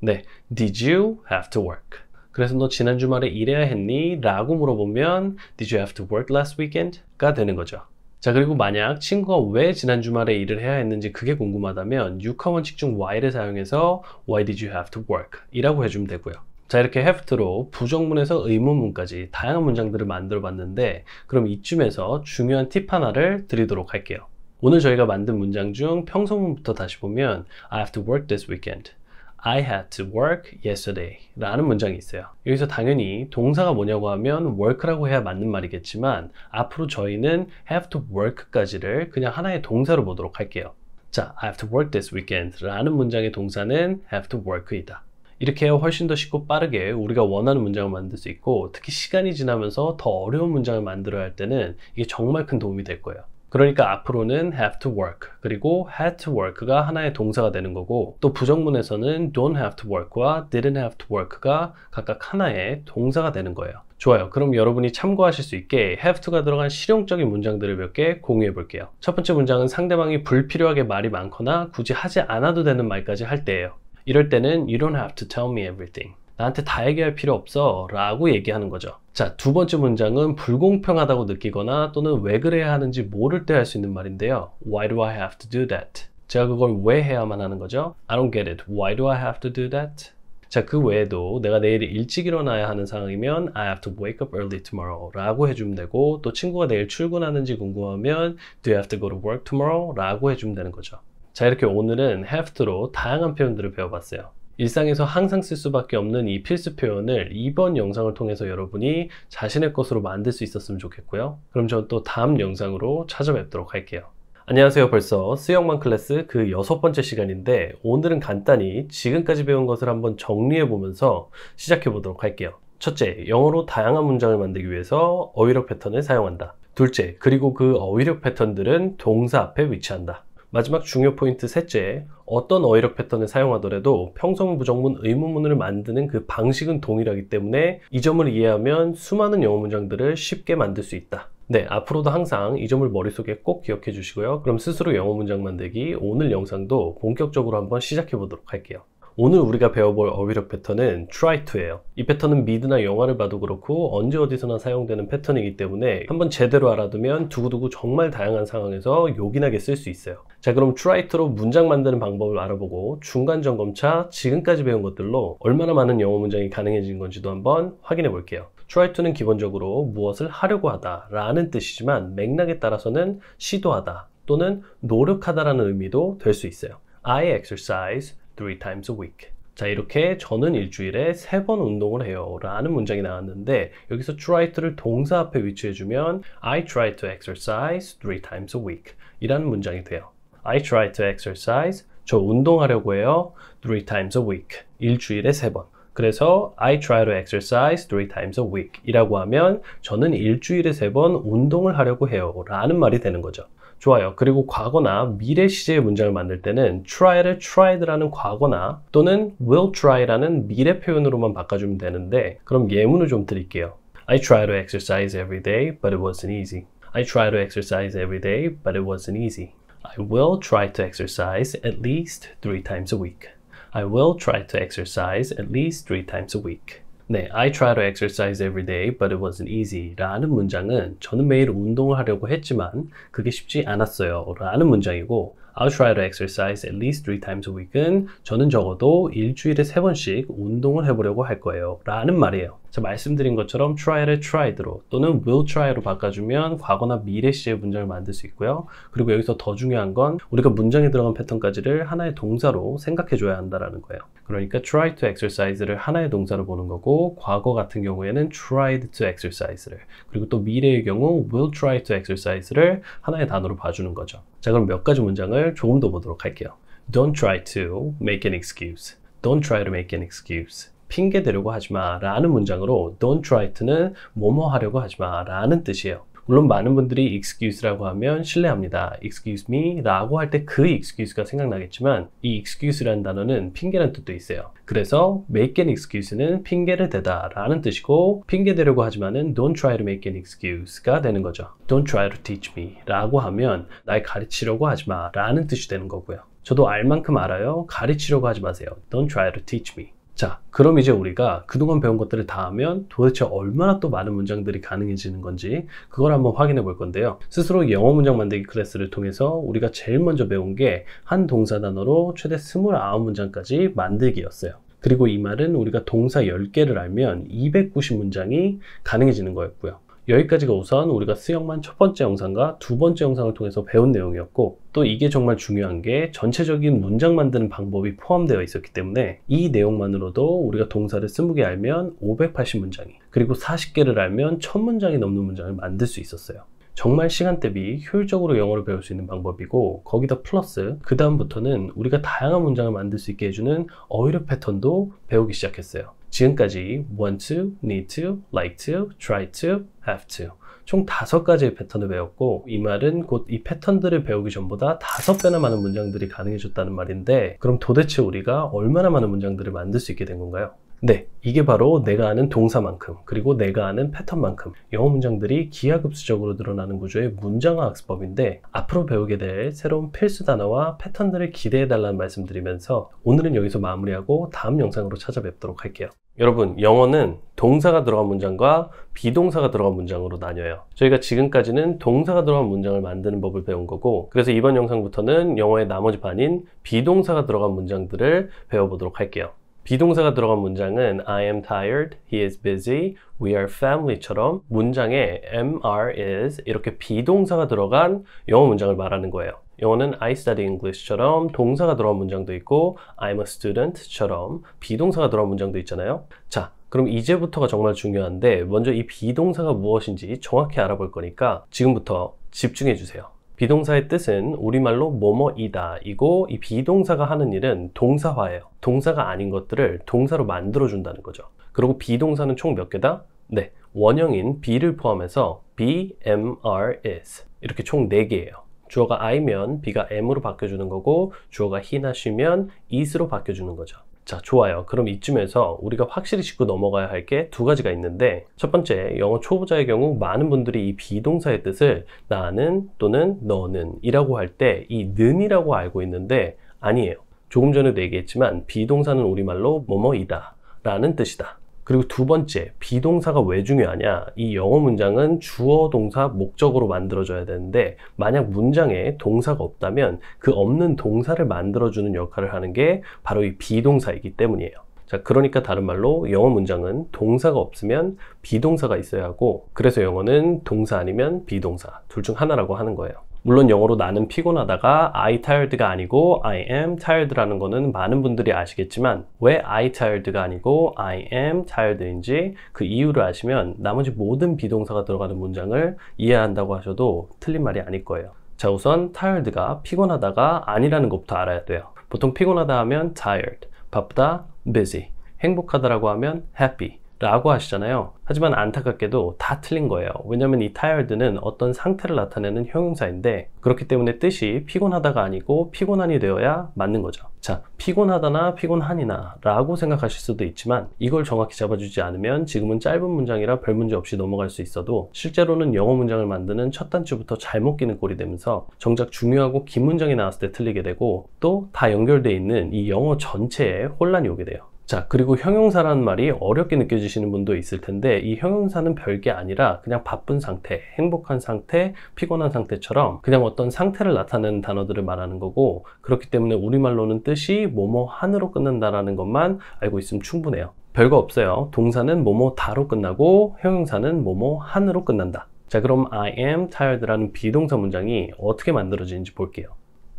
네. Did you have to work? 그래서 너 지난 주말에 일해야 했니? 라고 물어보면 Did you have to work last weekend? 가 되는 거죠. 자 그리고 만약 친구가 왜 지난 주말에 일을 해야 했는지 그게 궁금하다면 6하원 칙중 why를 사용해서 Why did you have to work? 이라고 해주면 되고요. 자 이렇게 have to로 부정문에서 의문문까지 다양한 문장들을 만들어 봤는데 그럼 이쯤에서 중요한 팁 하나를 드리도록 할게요. 오늘 저희가 만든 문장 중 평소문부터 다시 보면 I have to work this weekend I had to work yesterday 라는 문장이 있어요. 여기서 당연히 동사가 뭐냐고 하면 work라고 해야 맞는 말이겠지만 앞으로 저희는 have to work까지를 그냥 하나의 동사로 보도록 할게요. 자, I have to work this weekend 라는 문장의 동사는 have to work이다. 이렇게 훨씬 더 쉽고 빠르게 우리가 원하는 문장을 만들 수 있고 특히 시간이 지나면서 더 어려운 문장을 만들어야 할 때는 이게 정말 큰 도움이 될 거예요. 그러니까 앞으로는 have to work 그리고 had to work가 하나의 동사가 되는 거고 또 부정문에서는 don't have to work와 didn't have to work가 각각 하나의 동사가 되는 거예요. 좋아요. 그럼 여러분이 참고하실 수 있게 have to가 들어간 실용적인 문장들을 몇 개 공유해 볼게요. 첫 번째 문장은 상대방이 불필요하게 말이 많거나 굳이 하지 않아도 되는 말까지 할 때예요. 이럴 때는 you don't have to tell me everything. 나한테 다 얘기할 필요 없어 라고 얘기하는 거죠. 자, 두 번째 문장은 불공평하다고 느끼거나 또는 왜 그래야 하는지 모를 때 할 수 있는 말인데요. Why do I have to do that? 제가 그걸 왜 해야만 하는 거죠? I don't get it. Why do I have to do that? 자, 그 외에도 내가 내일 일찍 일어나야 하는 상황이면 I have to wake up early tomorrow 라고 해주면 되고 또 친구가 내일 출근하는지 궁금하면 Do you have to go to work tomorrow? 라고 해주면 되는 거죠. 자, 이렇게 오늘은 have to로 다양한 표현들을 배워봤어요. 일상에서 항상 쓸 수밖에 없는 이 필수 표현을 이번 영상을 통해서 여러분이 자신의 것으로 만들 수 있었으면 좋겠고요. 그럼 저는 또 다음 영상으로 찾아뵙도록 할게요. 안녕하세요. 벌써 수영만 클래스 그 여섯 번째 시간인데 오늘은 간단히 지금까지 배운 것을 한번 정리해 보면서 시작해 보도록 할게요. 첫째, 영어로 다양한 문장을 만들기 위해서 어휘력 패턴을 사용한다. 둘째, 그리고 그 어휘력 패턴들은 동사 앞에 위치한다. 마지막 중요 포인트 셋째, 어떤 어휘력 패턴을 사용하더라도 평성 부정문 의문문을 만드는 그 방식은 동일하기 때문에 이 점을 이해하면 수많은 영어 문장들을 쉽게 만들 수 있다. 네, 앞으로도 항상 이 점을 머릿속에 꼭 기억해 주시고요. 그럼 스스로 영어 문장 만들기 오늘 영상도 본격적으로 한번 시작해 보도록 할게요. 오늘 우리가 배워볼 어휘력 패턴은 try to예요. 이 패턴은 미드나 영화를 봐도 그렇고 언제 어디서나 사용되는 패턴이기 때문에 한번 제대로 알아두면 두고두고 정말 다양한 상황에서 요긴하게 쓸 수 있어요. 자 그럼 try to로 문장 만드는 방법을 알아보고 중간 점검차 지금까지 배운 것들로 얼마나 많은 영어 문장이 가능해진 건지도 한번 확인해 볼게요. try to는 기본적으로 무엇을 하려고 하다 라는 뜻이지만 맥락에 따라서는 시도하다 또는 노력하다라는 의미도 될 수 있어요. I exercise three times a week. 자 이렇게 저는 일주일에 세 번 운동을 해요 라는 문장이 나왔는데 여기서 try to를 동사 앞에 위치해 주면 I try to exercise three times a week 이라는 문장이 돼요 I try to exercise 저 운동하려고 해요 three times a week 일주일에 세 번 그래서 I try to exercise three times a week 이라고 하면 저는 일주일에 세 번 운동을 하려고 해요 라는 말이 되는 거죠 좋아요. 그리고 과거나 미래 시제의 문장을 만들 때는 try를 tried라는 과거나 또는 will try라는 미래 표현으로만 바꿔주면 되는데 그럼 예문을 좀 드릴게요. I try to exercise every day, but it wasn't easy. I try to exercise every day, but it wasn't easy. I will try to exercise at least three times a week. I will try to exercise at least three times a week. 네, I try to exercise every day, but it wasn't easy. 라는 문장은 저는 매일 운동을 하려고 했지만 그게 쉽지 않았어요. 라는 문장이고 I'll try to exercise at least three times a week은 저는 적어도 일주일에 세 번씩 운동을 해보려고 할 거예요. 라는 말이에요. 자, 말씀드린 것처럼 try를 tried로 또는 will try로 바꿔주면 과거나 미래 시제 문장을 만들 수 있고요. 그리고 여기서 더 중요한 건 우리가 문장에 들어간 패턴까지를 하나의 동사로 생각해 줘야 한다는 거예요. 그러니까 try to exercise를 하나의 동사로 보는 거고 과거 같은 경우에는 tried to exercise를 그리고 또 미래의 경우 will try to exercise를 하나의 단어로 봐주는 거죠. 자 그럼 몇 가지 문장을 조금 더 보도록 할게요. Don't try to make an excuse. Don't try to make an excuse. 핑계 대려고 하지 마라는 문장으로 don't try to는 뭐뭐 하려고 하지 마라는 뜻이에요. 물론 많은 분들이 excuse라고 하면 실례합니다. excuse me 라고 할 때 그 excuse가 생각나겠지만 이 excuse라는 단어는 핑계란 뜻도 있어요. 그래서 make an excuse는 핑계를 대다 라는 뜻이고 핑계 대려고 하지만은 don't try to make an excuse가 되는 거죠. don't try to teach me 라고 하면 날 가르치려고 하지 마 라는 뜻이 되는 거고요. 저도 알 만큼 알아요. 가르치려고 하지 마세요. don't try to teach me. 자, 그럼 이제 우리가 그동안 배운 것들을 다 하면 도대체 얼마나 또 많은 문장들이 가능해지는 건지 그걸 한번 확인해 볼 건데요. 스스로 영어 문장 만들기 클래스를 통해서 우리가 제일 먼저 배운 게 한 동사 단어로 최대 29문장까지 만들기였어요. 그리고 이 말은 우리가 동사 10개를 알면 290문장이 가능해지는 거였고요. 여기까지가 우선 우리가 수영만 첫 번째 영상과 두 번째 영상을 통해서 배운 내용이었고 또 이게 정말 중요한 게 전체적인 문장 만드는 방법이 포함되어 있었기 때문에 이 내용만으로도 우리가 동사를 20개 알면 580문장이 그리고 40개를 알면 1000문장이 넘는 문장을 만들 수 있었어요. 정말 시간 대비 효율적으로 영어를 배울 수 있는 방법이고 거기다 플러스 그 다음부터는 우리가 다양한 문장을 만들 수 있게 해주는 어휘력 패턴도 배우기 시작했어요. 지금까지 want to, need to, like to, try to, have to 총 다섯 가지의 패턴을 배웠고 이 말은 곧 이 패턴들을 배우기 전보다 다섯 배나 많은 문장들이 가능해졌다는 말인데 그럼 도대체 우리가 얼마나 많은 문장들을 만들 수 있게 된 건가요? 네, 이게 바로 내가 아는 동사만큼 그리고 내가 아는 패턴만큼 영어 문장들이 기하급수적으로 늘어나는 구조의 문장화 학습법인데 앞으로 배우게 될 새로운 필수 단어와 패턴들을 기대해 달라는 말씀드리면서 오늘은 여기서 마무리하고 다음 영상으로 찾아뵙도록 할게요. 여러분, 영어는 동사가 들어간 문장과 비동사가 들어간 문장으로 나뉘어요. 저희가 지금까지는 동사가 들어간 문장을 만드는 법을 배운 거고 그래서 이번 영상부터는 영어의 나머지 반인 비동사가 들어간 문장들을 배워보도록 할게요. 비동사가 들어간 문장은 I am tired, he is busy, we are family처럼 문장에 mr is 이렇게 비동사가 들어간 영어 문장을 말하는 거예요. 영어는 I study English처럼 동사가 들어간 문장도 있고 I'm a student처럼 비동사가 들어간 문장도 있잖아요. 자, 그럼 이제부터가 정말 중요한데 먼저 이 비동사가 무엇인지 정확히 알아볼 거니까 지금부터 집중해 주세요. 비동사의 뜻은 우리말로 뭐뭐이다 이고 이 비동사가 하는 일은 동사화예요. 동사가 아닌 것들을 동사로 만들어준다는 거죠. 그리고 비동사는 총 몇 개다? 네, 원형인 be를 포함해서 be, m r is 이렇게 총 4개예요. 주어가 I면 B가 M으로 바뀌어주는 거고 주어가 he나 she면 is로 바뀌어주는 거죠. 자, 좋아요. 그럼 이쯤에서 우리가 확실히 짚고 넘어가야 할 게 두 가지가 있는데 첫 번째, 영어 초보자의 경우 많은 분들이 이 비동사의 뜻을 나는 또는 너는 이라고 할 때 이 는이라고 알고 있는데 아니에요. 조금 전에도 얘기했지만 비동사는 우리말로 뭐뭐이다 라는 뜻이다. 그리고 두 번째, 비동사가 왜 중요하냐? 이 영어 문장은 주어 동사 목적으로 만들어져야 되는데 만약 문장에 동사가 없다면 그 없는 동사를 만들어주는 역할을 하는 게 바로 이 비동사이기 때문이에요. 자, 그러니까 다른 말로 영어 문장은 동사가 없으면 비동사가 있어야 하고 그래서 영어는 동사 아니면 비동사 둘 중 하나라고 하는 거예요. 물론 영어로 나는 피곤하다가 I tired가 아니고 I am tired라는 거는 많은 분들이 아시겠지만 왜 I tired가 아니고 I am tired인지 그 이유를 아시면 나머지 모든 비동사가 들어가는 문장을 이해한다고 하셔도 틀린 말이 아닐 거예요. 자 우선 tired가 피곤하다가 아니라는 것부터 알아야 돼요. 보통 피곤하다 하면 tired, 바쁘다 busy, 행복하다라고 하면 happy, 라고 하시잖아요. 하지만 안타깝게도 다 틀린 거예요. 왜냐면 이 tired는 어떤 상태를 나타내는 형용사인데 그렇기 때문에 뜻이 피곤하다가 아니고 피곤한이 되어야 맞는 거죠. 자, 피곤하다나 피곤하니나 라고 생각하실 수도 있지만 이걸 정확히 잡아주지 않으면 지금은 짧은 문장이라 별 문제 없이 넘어갈 수 있어도 실제로는 영어 문장을 만드는 첫 단추부터 잘못 끼는 꼴이 되면서 정작 중요하고 긴 문장이 나왔을 때 틀리게 되고 또 다연결되어 있는 이 영어 전체에 혼란이 오게 돼요. 자, 그리고 형용사라는 말이 어렵게 느껴지시는 분도 있을 텐데 이 형용사는 별게 아니라 그냥 바쁜 상태, 행복한 상태, 피곤한 상태처럼 그냥 어떤 상태를 나타내는 단어들을 말하는 거고 그렇기 때문에 우리말로는 뜻이 뭐뭐 한으로 끝난다라는 것만 알고 있으면 충분해요. 별거 없어요. 동사는 뭐뭐 다로 끝나고 형용사는 뭐뭐 한으로 끝난다. 자, 그럼 I am tired라는 비동사 문장이 어떻게 만들어지는지 볼게요.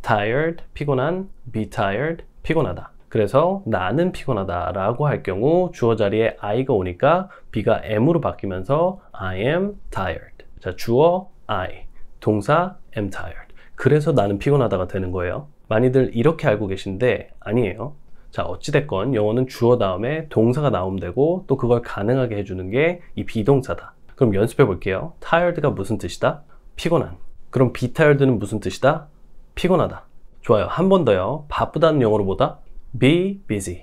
tired, 피곤한, be tired, 피곤하다. 그래서 나는 피곤하다라고 할 경우 주어 자리에 I가 오니까 B가 M으로 바뀌면서 I am tired. 자, 주어 I, 동사 am tired. 그래서 나는 피곤하다가 되는 거예요. 많이들 이렇게 알고 계신데 아니에요. 자, 어찌됐건 영어는 주어 다음에 동사가 나오면 되고 또 그걸 가능하게 해주는 게 이 비동사다. 그럼 연습해 볼게요. tired가 무슨 뜻이다? 피곤한. 그럼 be tired는 무슨 뜻이다? 피곤하다. 좋아요. 한 번 더요. 바쁘다는 영어로 보다 be busy.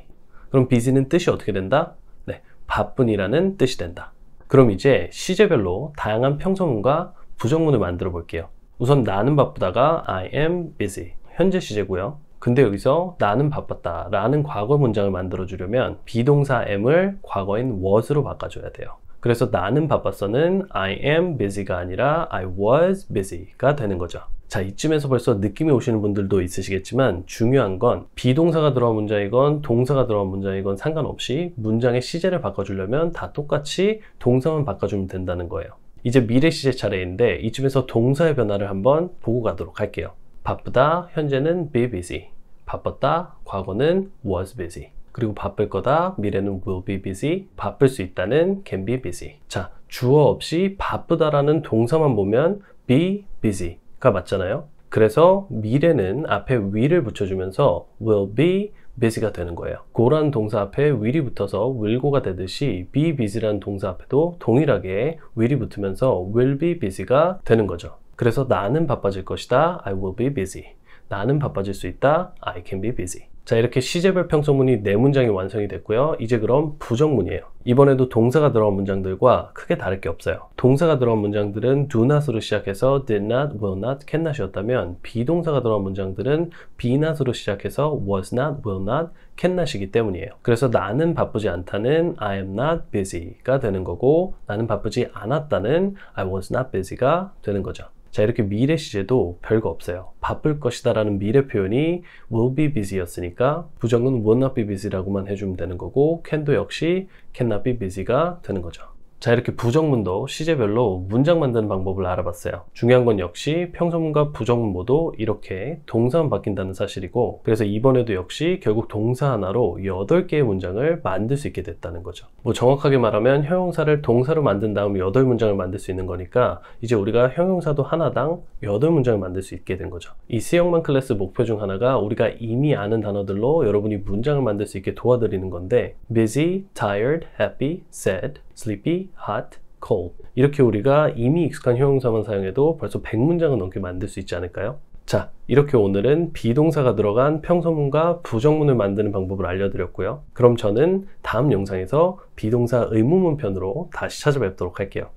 그럼 busy는 뜻이 어떻게 된다? 네, 바쁜이라는 뜻이 된다. 그럼 이제 시제별로 다양한 평성문과 부정문을 만들어 볼게요. 우선 나는 바쁘다가 I am busy. 현재 시제고요. 근데 여기서 나는 바빴다 라는 과거 문장을 만들어 주려면 비동사 am을 과거인 was로 바꿔줘야 돼요. 그래서 나는 바빴어는 I am busy가 아니라 I was busy가 되는 거죠. 자, 이쯤에서 벌써 느낌이 오시는 분들도 있으시겠지만 중요한 건 비동사가 들어온 문장이건 동사가 들어온 문장이건 상관없이 문장의 시제를 바꿔주려면 다 똑같이 동사만 바꿔주면 된다는 거예요. 이제 미래 시제 차례인데 이쯤에서 동사의 변화를 한번 보고 가도록 할게요. 바쁘다, 현재는 be busy. 바빴다, 과거는 was busy. 그리고 바쁠 거다. 미래는 will be busy. 바쁠 수 있다는 can be busy. 자, 주어 없이 바쁘다라는 동사만 보면 be busy가 맞잖아요. 그래서 미래는 앞에 will을 붙여주면서 will be busy가 되는 거예요. 고란 동사 앞에 will이 붙어서 will고가 되듯이 be busy라는 동사 앞에도 동일하게 will이 붙으면서 will be busy가 되는 거죠. 그래서 나는 바빠질 것이다. I will be busy. 나는 바빠질 수 있다. I can be busy. 자 이렇게 시제별 평소문이 네문장이 완성이 됐고요 이제 그럼 부정문이에요 이번에도 동사가 들어온 문장들과 크게 다를 게 없어요 동사가 들어온 문장들은 do not으로 시작해서 did not, will not, can not이었다면 비동사가 들어온 문장들은 be not으로 시작해서 was not, will not, can not이기 때문이에요 그래서 나는 바쁘지 않다는 I am not busy가 되는 거고 나는 바쁘지 않았다는 I was not busy가 되는 거죠 자 이렇게 미래 시제도 별거 없어요 바쁠 것이다 라는 미래 표현이 will be busy 였으니까 부정은 will not be busy라고만 해주면 되는 거고 can도 역시 cannot be busy가 되는 거죠 자 이렇게 부정문도 시제별로 문장 만드는 방법을 알아봤어요 중요한 건 역시 평소문과 부정문 모두 이렇게 동사만 바뀐다는 사실이고 그래서 이번에도 역시 결국 동사 하나로 8개의 문장을 만들 수 있게 됐다는 거죠 뭐 정확하게 말하면 형용사를 동사로 만든 다음 8문장을 만들 수 있는 거니까 이제 우리가 형용사도 하나당 8문장을 만들 수 있게 된 거죠 이수형만 클래스 목표 중 하나가 우리가 이미 아는 단어들로 여러분이 문장을 만들 수 있게 도와드리는 건데 busy, tired, happy, sad, sleepy, h o t cold 이렇게 우리가 이미 익숙한 형용사만 사용해도 벌써 100문장은 넘게 만들 수 있지 않을까요? 자, 이렇게 오늘은 비동사가 들어간 평소문과 부정문을 만드는 방법을 알려드렸고요. 그럼 저는 다음 영상에서 비동사 의문문 편으로 다시 찾아뵙도록 할게요.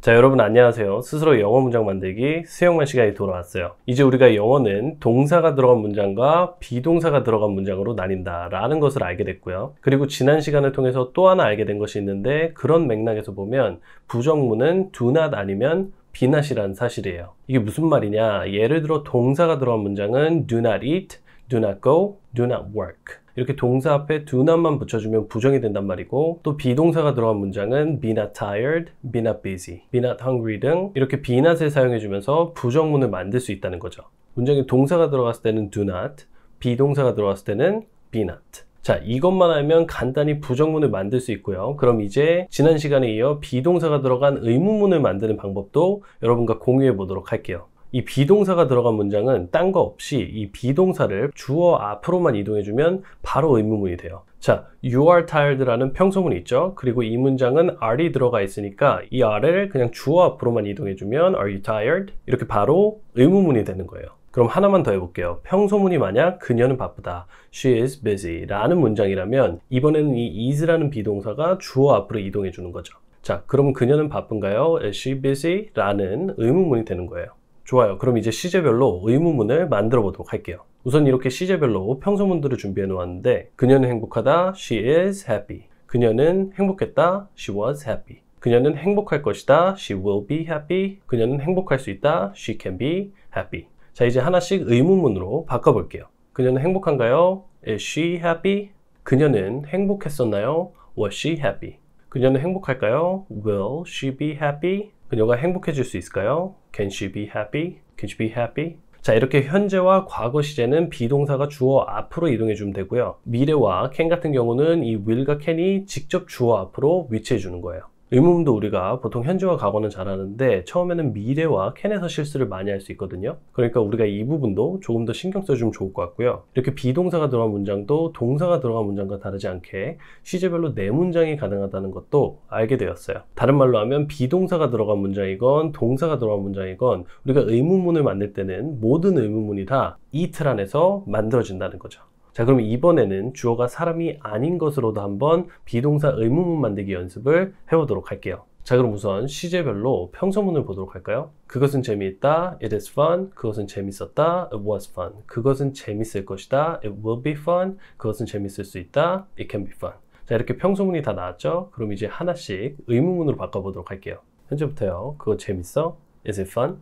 자 여러분 안녕하세요 스스로 영어 문장 만들기 수영만 시간이 돌아왔어요 이제 우리가 영어는 동사가 들어간 문장과 비동사가 들어간 문장으로 나뉜다 라는 것을 알게 됐고요 그리고 지난 시간을 통해서 또 하나 알게 된 것이 있는데 그런 맥락에서 보면 부정문은 do not 아니면 be not이란 사실이에요 이게 무슨 말이냐 예를 들어 동사가 들어간 문장은 do not eat, do not go, do not work 이렇게 동사 앞에 do not만 붙여주면 부정이 된단 말이고 또 비동사가 들어간 문장은 be not tired, be not busy, be not hungry 등 이렇게 be not을 사용해주면서 부정문을 만들 수 있다는 거죠. 문장에 동사가 들어갔을 때는 do not, 비동사가 들어갔을 때는 be not. 자 이것만 알면 간단히 부정문을 만들 수 있고요 그럼 이제 지난 시간에 이어 비동사가 들어간 의문문을 만드는 방법도 여러분과 공유해 보도록 할게요 이 비동사가 들어간 문장은 딴 거 없이 이 비동사를 주어 앞으로만 이동해주면 바로 의문문이 돼요. 자, you are tired라는 평소문이 있죠. 그리고 이 문장은 are이 들어가 있으니까 이 are를 그냥 주어 앞으로만 이동해주면 are you tired? 이렇게 바로 의문문이 되는 거예요. 그럼 하나만 더 해볼게요. 평소문이 만약 그녀는 바쁘다, she is busy 라는 문장이라면 이번에는 이 is라는 비동사가 주어 앞으로 이동해주는 거죠. 자, 그럼 그녀는 바쁜가요? is she busy? 라는 의문문이 되는 거예요. 좋아요. 그럼 이제 시제별로 의문문을 만들어 보도록 할게요. 우선 이렇게 시제별로 평소문들을 준비해 놓았는데 그녀는 행복하다. She is happy. 그녀는 행복했다. She was happy. 그녀는 행복할 것이다. She will be happy. 그녀는 행복할 수 있다. She can be happy. 자, 이제 하나씩 의문문으로 바꿔 볼게요. 그녀는 행복한가요? Is she happy? 그녀는 행복했었나요? Was she happy? 그녀는 행복할까요? Will she be happy? 그녀가 행복해질 수 있을까요? Can she be happy? Can she be happy? 자 이렇게 현재와 과거 시제는 비동사가 주어 앞으로 이동해 주면 되고요 미래와 can 같은 경우는 이 will과 can이 직접 주어 앞으로 위치해 주는 거예요 의문도 우리가 보통 현재와 과거는 잘하는데 처음에는 미래와 캔에서 실수를 많이 할 수 있거든요. 그러니까 우리가 이 부분도 조금 더 신경 써주면 좋을 것 같고요. 이렇게 비동사가 들어간 문장도 동사가 들어간 문장과 다르지 않게 시제별로 네 문장이 가능하다는 것도 알게 되었어요. 다른 말로 하면 비동사가 들어간 문장이건 동사가 들어간 문장이건 우리가 의문문을 만들 때는 모든 의문문이 다 이 틀 안에서 만들어진다는 거죠. 자, 그럼 이번에는 주어가 사람이 아닌 것으로도 한번 비동사 의문문 만들기 연습을 해보도록 할게요. 자, 그럼 우선 시제별로 평소문을 보도록 할까요? 그것은 재미있다. It is fun. 그것은 재밌었다. It was fun. 그것은 재밌을 것이다. It will be fun. 그것은 재밌을 수 있다. It can be fun. 자, 이렇게 평소문이 다 나왔죠? 그럼 이제 하나씩 의문문으로 바꿔보도록 할게요. 현재부터요. 그거 재밌어? Is it fun?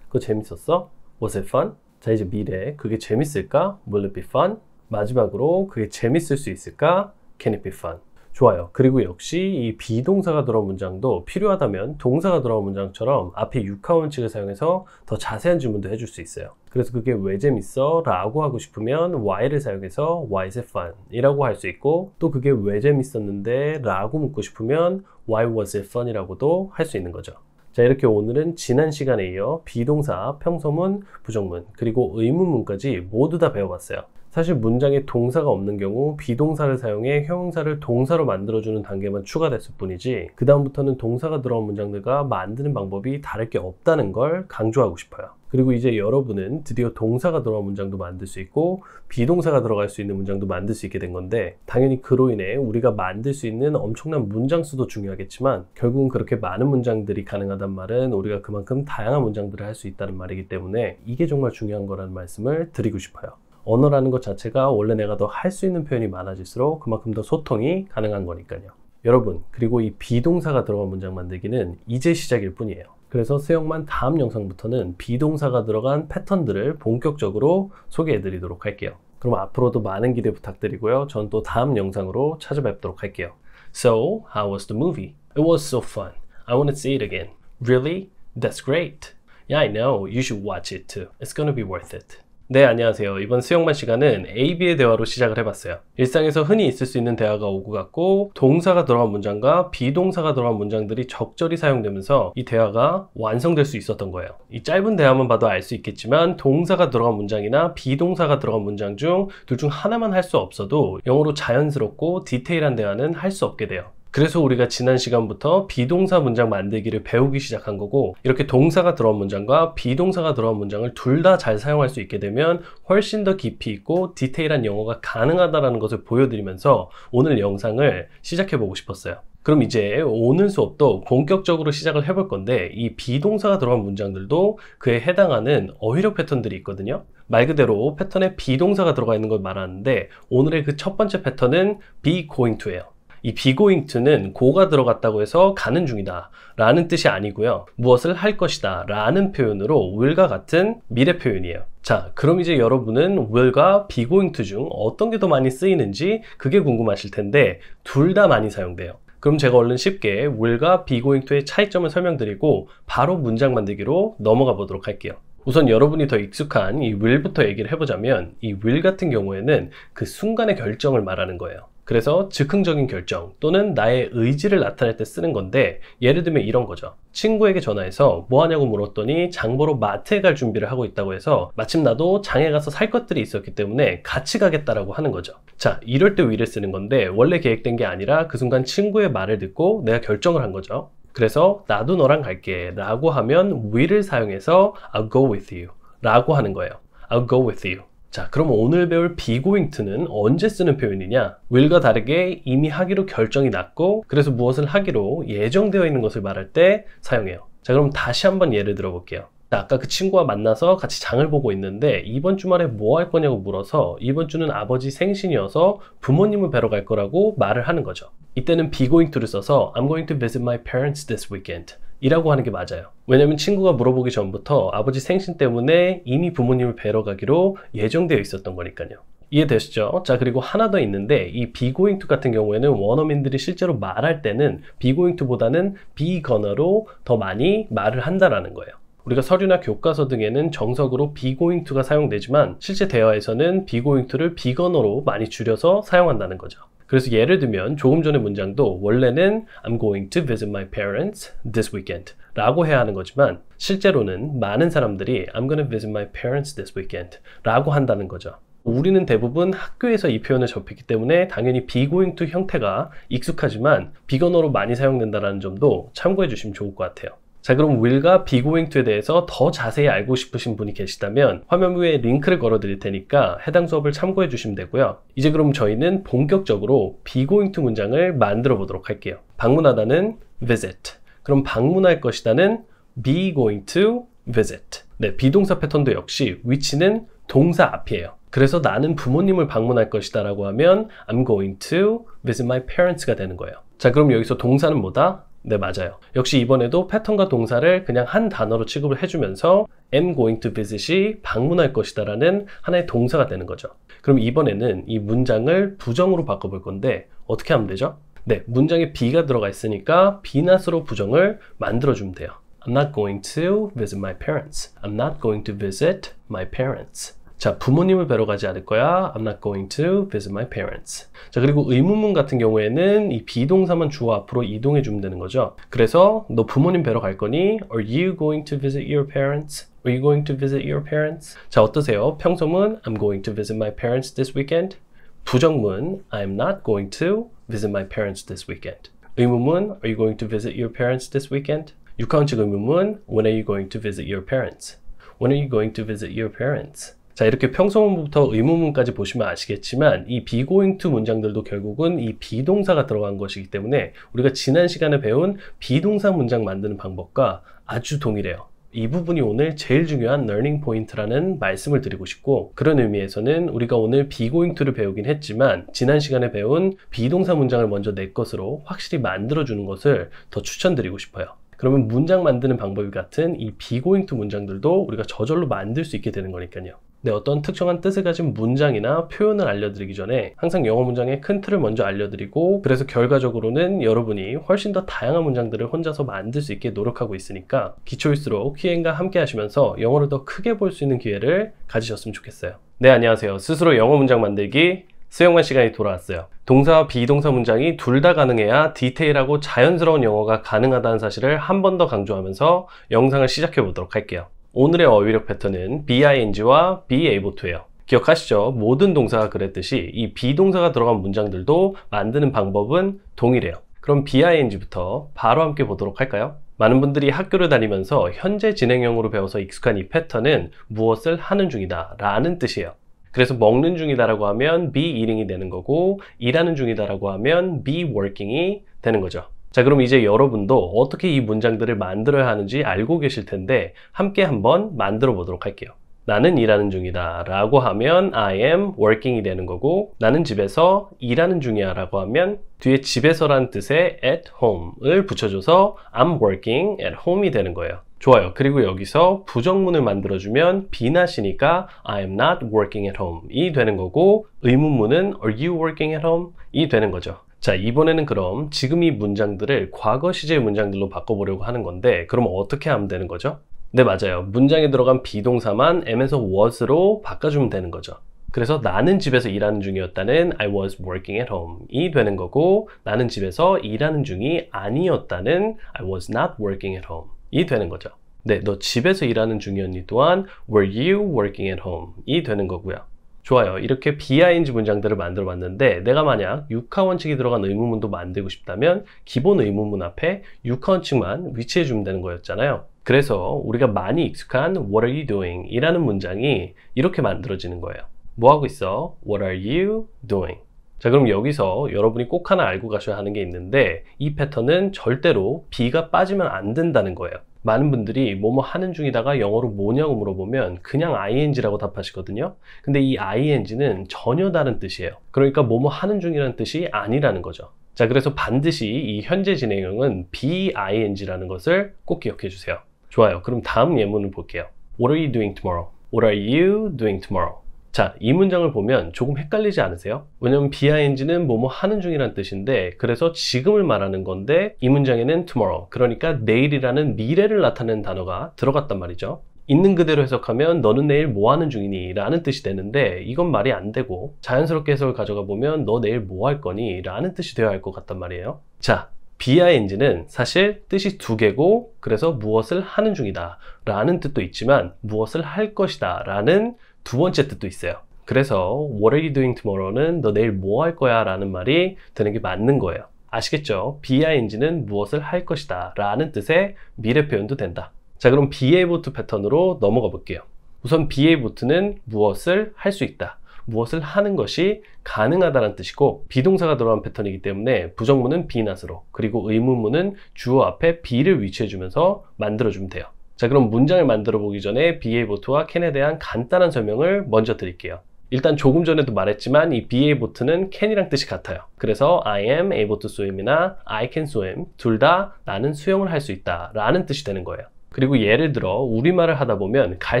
그거 재밌었어? Was it fun? 자, 이제 미래. 그게 재밌을까? Will it be fun? 마지막으로 그게 재밌을 수 있을까? Can it be fun? 좋아요. 그리고 역시 이 비동사가 들어온 문장도 필요하다면 동사가 들어온 문장처럼 앞에 육하원칙을 사용해서 더 자세한 질문도 해줄 수 있어요. 그래서 그게 왜 재밌어? 라고 하고 싶으면 why를 사용해서 why is it fun? 이라고 할 수 있고 또 그게 왜 재밌었는데? 라고 묻고 싶으면 why was it fun? 이라고도 할 수 있는 거죠. 자 이렇게 오늘은 지난 시간에 이어 비동사, 평소문, 부정문 그리고 의문문까지 모두 다 배워봤어요. 사실 문장에 동사가 없는 경우 비동사를 사용해 형용사를 동사로 만들어주는 단계만 추가됐을 뿐이지 그 다음부터는 동사가 들어온 문장들과 만드는 방법이 다를 게 없다는 걸 강조하고 싶어요. 그리고 이제 여러분은 드디어 동사가 들어간 문장도 만들 수 있고 비동사가 들어갈 수 있는 문장도 만들 수 있게 된 건데 당연히 그로 인해 우리가 만들 수 있는 엄청난 문장 수도 중요하겠지만 결국은 그렇게 많은 문장들이 가능하단 말은 우리가 그만큼 다양한 문장들을 할 수 있다는 말이기 때문에 이게 정말 중요한 거라는 말씀을 드리고 싶어요. 언어라는 것 자체가 원래 내가 더 할 수 있는 표현이 많아질수록 그만큼 더 소통이 가능한 거니까요. 여러분, 그리고 이 비동사가 들어간 문장 만들기는 이제 시작일 뿐이에요. 그래서 수영만 다음 영상부터는 비동사가 들어간 패턴들을 본격적으로 소개해 드리도록 할게요. 그럼 앞으로도 많은 기대 부탁드리고요. 전 또 다음 영상으로 찾아뵙도록 할게요. So, how was the movie? It was so fun. I want to see it again. Really? That's great. Yeah, I know. You should watch it too. It's gonna be worth it. 네, 안녕하세요. 이번 수영만 시간은 AB의 대화로 시작을 해봤어요. 일상에서 흔히 있을 수 있는 대화가 오고 갔고, 동사가 들어간 문장과 비동사가 들어간 문장들이 적절히 사용되면서 이 대화가 완성될 수 있었던 거예요. 이 짧은 대화만 봐도 알 수 있겠지만, 동사가 들어간 문장이나 비동사가 들어간 문장 중 둘 중 하나만 할 수 없어도 영어로 자연스럽고 디테일한 대화는 할 수 없게 돼요. 그래서 우리가 지난 시간부터 비동사 문장 만들기를 배우기 시작한 거고 이렇게 동사가 들어온 문장과 비동사가 들어온 문장을 둘 다 잘 사용할 수 있게 되면 훨씬 더 깊이 있고 디테일한 영어가 가능하다는 것을 보여드리면서 오늘 영상을 시작해 보고 싶었어요. 그럼 이제 오는 수업도 본격적으로 시작을 해볼 건데 이 비동사가 들어간 문장들도 그에 해당하는 어휘력 패턴들이 있거든요. 말 그대로 패턴에 비동사가 들어가 있는 걸 말하는데 오늘의 그 첫 번째 패턴은 be going to예요. 이 비고잉 투는 고가 들어갔다고 해서 가는 중이다 라는 뜻이 아니고요. 무엇을 할 것이다 라는 표현으로 will과 같은 미래 표현이에요. 자, 그럼 이제 여러분은 will과 begoing to 중 어떤 게 더 많이 쓰이는지 그게 궁금하실 텐데 둘 다 많이 사용돼요. 그럼 제가 얼른 쉽게 will과 begoing to의 차이점을 설명드리고 바로 문장 만들기로 넘어가 보도록 할게요. 우선 여러분이 더 익숙한 이 will부터 얘기를 해보자면 이 will 같은 경우에는 그 순간의 결정을 말하는 거예요. 그래서 즉흥적인 결정 또는 나의 의지를 나타낼 때 쓰는 건데 예를 들면 이런 거죠. 친구에게 전화해서 뭐 하냐고 물었더니 장보러 마트에 갈 준비를 하고 있다고 해서 마침 나도 장에 가서 살 것들이 있었기 때문에 같이 가겠다라고 하는 거죠. 자, 이럴 때 위를 쓰는 건데 원래 계획된 게 아니라 그 순간 친구의 말을 듣고 내가 결정을 한 거죠. 그래서 나도 너랑 갈게 라고 하면 will을 사용해서 I'll go with you 라고 하는 거예요. I'll go with you. 자, 그럼 오늘 배울 비고잉 g 는 언제 쓰는 표현이냐? will과 다르게 이미 하기로 결정이 났고 그래서 무엇을 하기로 예정되어 있는 것을 말할 때 사용해요. 자, 그럼 다시 한번 예를 들어 볼게요. 아까 그 친구와 만나서 같이 장을 보고 있는데 이번 주말에 뭐 할 거냐고 물어서 이번 주는 아버지 생신이어서 부모님을 뵈러 갈 거라고 말을 하는 거죠. 이때는 be going to를 써서 I'm going to visit my parents this weekend. 이라고 하는 게 맞아요. 왜냐면 친구가 물어보기 전부터 아버지 생신 때문에 이미 부모님을 뵈러 가기로 예정되어 있었던 거니까요. 이해되시죠? 자 그리고 하나 더 있는데 이 비고잉투 같은 경우에는 원어민들이 실제로 말할 때는 비고잉투보다는 비거너로 더 많이 말을 한다라는 거예요. 우리가 서류나 교과서 등에는 정석으로 비고잉투가 사용되지만 실제 대화에서는 비고잉투를 비거너로 많이 줄여서 사용한다는 거죠. 그래서 예를 들면 조금 전의 문장도 원래는 I'm going to visit my parents this weekend 라고 해야 하는 거지만 실제로는 많은 사람들이 I'm g o i n g to visit my parents this weekend 라고 한다는 거죠. 우리는 대부분 학교에서 이 표현을 접했기 때문에 당연히 비고잉 투 형태가 익숙하지만 비건어로 많이 사용된다는 점도 참고해 주시면 좋을 것 같아요. 자 그럼 will과 be going to에 대해서 더 자세히 알고 싶으신 분이 계시다면 화면 위에 링크를 걸어 드릴 테니까 해당 수업을 참고해 주시면 되고요 이제 그럼 저희는 본격적으로 be going to 문장을 만들어 보도록 할게요 방문하다는 visit 그럼 방문할 것이다는 be going to visit 네 비동사 패턴도 역시 위치는 동사 앞이에요 그래서 나는 부모님을 방문할 것이다 라고 하면 I'm going to visit my parents가 되는 거예요 자 그럼 여기서 동사는 뭐다? 네, 맞아요. 역시 이번에도 패턴과 동사를 그냥 한 단어로 취급을 해주면서 am going to visit이 방문할 것이다 라는 하나의 동사가 되는 거죠. 그럼 이번에는 이 문장을 부정으로 바꿔볼 건데 어떻게 하면 되죠? 네, 문장에 be가 들어가 있으니까 be not으로 부정을 만들어주면 돼요. I'm not going to visit my parents. I'm not going to visit my parents. 자, 부모님을 뵈러 가지 않을 거야. I'm not going to visit my parents. 자, 그리고 의문문 같은 경우에는 이 비동사만 주어 앞으로 이동해 주면 되는 거죠. 그래서 너 부모님 뵈러 갈 거니? Are you going to visit your parents? Are you going to visit your parents? 자, 어떠세요? 평소문 I'm going to visit my parents this weekend. 부정문 I'm not going to visit my parents this weekend. 의문문 Are you going to visit your parents this weekend? 6카운트 의문문 When are you going to visit your parents? When are you going to visit your parents? 자 이렇게 평소문부터 의문문까지 보시면 아시겠지만 이 be going to 문장들도 결국은 이 비동사가 들어간 것이기 때문에 우리가 지난 시간에 배운 비동사 문장 만드는 방법과 아주 동일해요. 이 부분이 오늘 제일 중요한 러닝 포인트라는 말씀을 드리고 싶고 그런 의미에서는 우리가 오늘 비고잉 투를 배우긴 했지만 지난 시간에 배운 비동사 문장을 먼저 내 것으로 확실히 만들어 주는 것을 더 추천드리고 싶어요. 그러면 문장 만드는 방법이 같은 이 비고잉 투 문장들도 우리가 저절로 만들 수 있게 되는 거니까요. 네, 어떤 특정한 뜻을 가진 문장이나 표현을 알려드리기 전에 항상 영어 문장의 큰 틀을 먼저 알려드리고 그래서 결과적으로는 여러분이 훨씬 더 다양한 문장들을 혼자서 만들 수 있게 노력하고 있으니까 기초일수록 키엔과 함께 하시면서 영어를 더 크게 볼 수 있는 기회를 가지셨으면 좋겠어요. 네, 안녕하세요. 스스로 영어 문장 만들기 수영관 시간이 돌아왔어요. 동사와 비동사 문장이 둘 다 가능해야 디테일하고 자연스러운 영어가 가능하다는 사실을 한 번 더 강조하면서 영상을 시작해 보도록 할게요. 오늘의 어휘력 패턴은 BING와 be able to예요. 기억하시죠? 모든 동사가 그랬듯이 이 비동사가 들어간 문장들도 만드는 방법은 동일해요. 그럼 BING부터 바로 함께 보도록 할까요? 많은 분들이 학교를 다니면서 현재 진행형으로 배워서 익숙한 이 패턴은 무엇을 하는 중이다 라는 뜻이에요. 그래서 먹는 중이다라고 하면 be eating이 되는 거고 일하는 중이다라고 하면 be working이 되는 거죠. 자 그럼 이제 여러분도 어떻게 이 문장들을 만들어야 하는지 알고 계실 텐데 함께 한번 만들어 보도록 할게요 나는 일하는 중이다 라고 하면 I am working이 되는 거고 나는 집에서 일하는 중이야 라고 하면 뒤에 집에서란 뜻의 at home을 붙여줘서 I'm working at home이 되는 거예요 좋아요 그리고 여기서 부정문을 만들어주면 비나시니까 I am not working at home이 되는 거고 의문문은 are you working at home? 이 되는 거죠 자, 이번에는 그럼 지금 이 문장들을 과거 시제 문장들로 바꿔보려고 하는 건데 그럼 어떻게 하면 되는 거죠? 네, 맞아요. 문장에 들어간 비동사만 am에서 was로 바꿔주면 되는 거죠. 그래서 나는 집에서 일하는 중이었다는 I was working at home이 되는 거고 나는 집에서 일하는 중이 아니었다는 I was not working at home이 되는 거죠. 네, 너 집에서 일하는 중이었니 또한 were you working at home이 되는 거고요. 좋아요. 이렇게 비하인즈 문장들을 만들어 봤는데 내가 만약 6하 원칙이 들어간 의문문도 만들고 싶다면 기본 의문문 앞에 6하 원칙만 위치해 주면 되는 거였잖아요. 그래서 우리가 많이 익숙한 What are you doing? 이라는 문장이 이렇게 만들어지는 거예요. 뭐 하고 있어? What are you doing? 자 그럼 여기서 여러분이 꼭 하나 알고 가셔야 하는 게 있는데 이 패턴은 절대로 B가 빠지면 안 된다는 거예요. 많은 분들이 뭐뭐 하는 중이다가 영어로 뭐냐고 물어보면 그냥 ing라고 답하시거든요. 근데 이 ing는 전혀 다른 뜻이에요. 그러니까 뭐뭐 하는 중이라는 뜻이 아니라는 거죠. 자, 그래서 반드시 이 현재 진행형은 BING라는 e 것을 꼭 기억해 주세요. 좋아요. 그럼 다음 예문을 볼게요. What are you doing tomorrow? What are you doing tomorrow? 자, 이 문장을 보면 조금 헷갈리지 않으세요? 왜냐면 behind는 뭐뭐 하는 중이란 뜻인데 그래서 지금을 말하는 건데 이 문장에는 tomorrow, 그러니까 내일이라는 미래를 나타내는 단어가 들어갔단 말이죠. 있는 그대로 해석하면 너는 내일 뭐 하는 중이니? 라는 뜻이 되는데 이건 말이 안 되고 자연스럽게 해석을 가져가 보면 너 내일 뭐 할 거니? 라는 뜻이 되어야 할 것 같단 말이에요. 자, BING는 사실 뜻이 두 개고 그래서 무엇을 하는 중이다 라는 뜻도 있지만 무엇을 할 것이다 라는 두 번째 뜻도 있어요. 그래서 What are you doing tomorrow는 너 내일 뭐 할 거야 라는 말이 되는 게 맞는 거예요. 아시겠죠? BING는 무엇을 할 것이다 라는 뜻의 미래 표현도 된다. 자 그럼 BA부터 패턴으로 넘어가 볼게요. 우선 BA부터는 무엇을 할 수 있다. 무엇을 하는 것이 가능하다는 뜻이고 비동사가 들어간 패턴이기 때문에 부정문은 be not으로 그리고 의문문은 주어 앞에 be를 위치해주면서 만들어주면 돼요. 자 그럼 문장을 만들어 보기 전에 BA보트와 캔에 대한 간단한 설명을 먼저 드릴게요. 일단 조금 전에도 말했지만 이 b a 보트는캔이랑 뜻이 같아요. 그래서 I am able to swim이나 I can swim 둘 다 나는 수영을 할 수 있다 라는 뜻이 되는 거예요. 그리고 예를 들어 우리말을 하다 보면 갈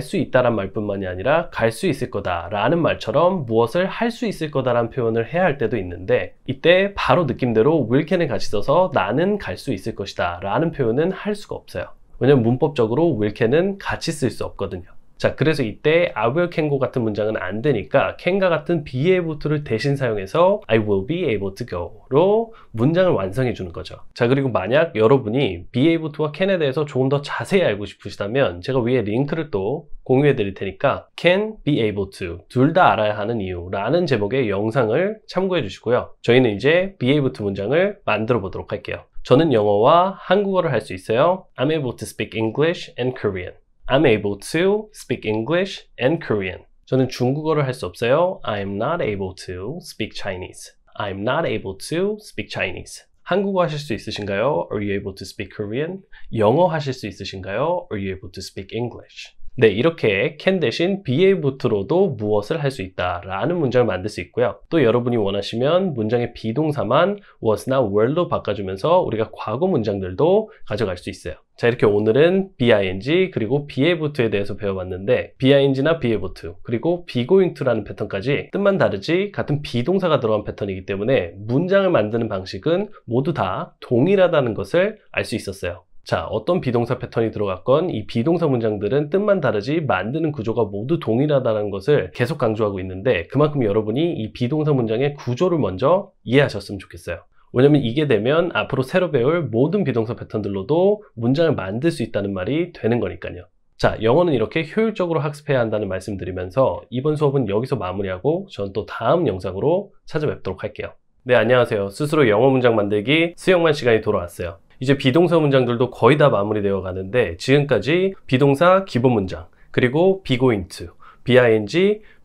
수 있다란 말뿐만이 아니라 갈 수 있을 거다 라는 말처럼 무엇을 할 수 있을 거다란 표현을 해야 할 때도 있는데 이때 바로 느낌대로 will can을 같이 써서 나는 갈 수 있을 것이다 라는 표현은 할 수가 없어요. 왜냐면 문법적으로 willcan은 같이 쓸 수 없거든요. 자, 그래서 이때 I will can과 같은 문장은 안 되니까 can과 같은 be able to를 대신 사용해서 I will be able to go로 문장을 완성해 주는 거죠. 자, 그리고 만약 여러분이 be able to와 can에 대해서 조금 더 자세히 알고 싶으시다면 제가 위에 링크를 또 공유해 드릴 테니까 can be able to 둘 다 알아야 하는 이유라는 제목의 영상을 참고해 주시고요. 저희는 이제 be able to 문장을 만들어 보도록 할게요. 저는 영어와 한국어를 할수 있어요. I'm able to speak English and Korean. I'm able to speak English and Korean. 저는 중국어를 할수 없어요. I'm not able to speak Chinese. I'm not able to speak Chinese. 한국어 하실 수 있으신가요? Are you able to speak Korean? 영어 하실 수 있으신가요? Are you able to speak English? 네, 이렇게 can 대신 be able로도 무엇을 할 수 있다라는 문장을 만들 수 있고요. 또 여러분이 원하시면 문장의 비동사만 was나 were로 바꿔주면서 우리가 과거 문장들도 가져갈 수 있어요. 자 이렇게 오늘은 BING 그리고 BA부트에 대해서 배워봤는데 BING나 BA부트 그리고 BGOING t 라는 패턴까지 뜻만 다르지 같은 비동사가 들어간 패턴이기 때문에 문장을 만드는 방식은 모두 다 동일하다는 것을 알 수 있었어요. 자, 어떤 비동사 패턴이 들어갔건 이 비동사 문장들은 뜻만 다르지 만드는 구조가 모두 동일하다는 것을 계속 강조하고 있는데 그만큼 여러분이 이 비동사 문장의 구조를 먼저 이해하셨으면 좋겠어요. 왜냐면 이게 되면 앞으로 새로 배울 모든 비동사 패턴들로도 문장을 만들 수 있다는 말이 되는 거니까요. 자, 영어는 이렇게 효율적으로 학습해야 한다는 말씀 드리면서 이번 수업은 여기서 마무리하고 전 또 다음 영상으로 찾아뵙도록 할게요. 네, 안녕하세요. 스스로 영어 문장 만들기 수영만 시간이 돌아왔어요. 이제 비동사 문장들도 거의 다 마무리되어 가는데 지금까지 비동사 기본 문장 그리고 비고인 g BING,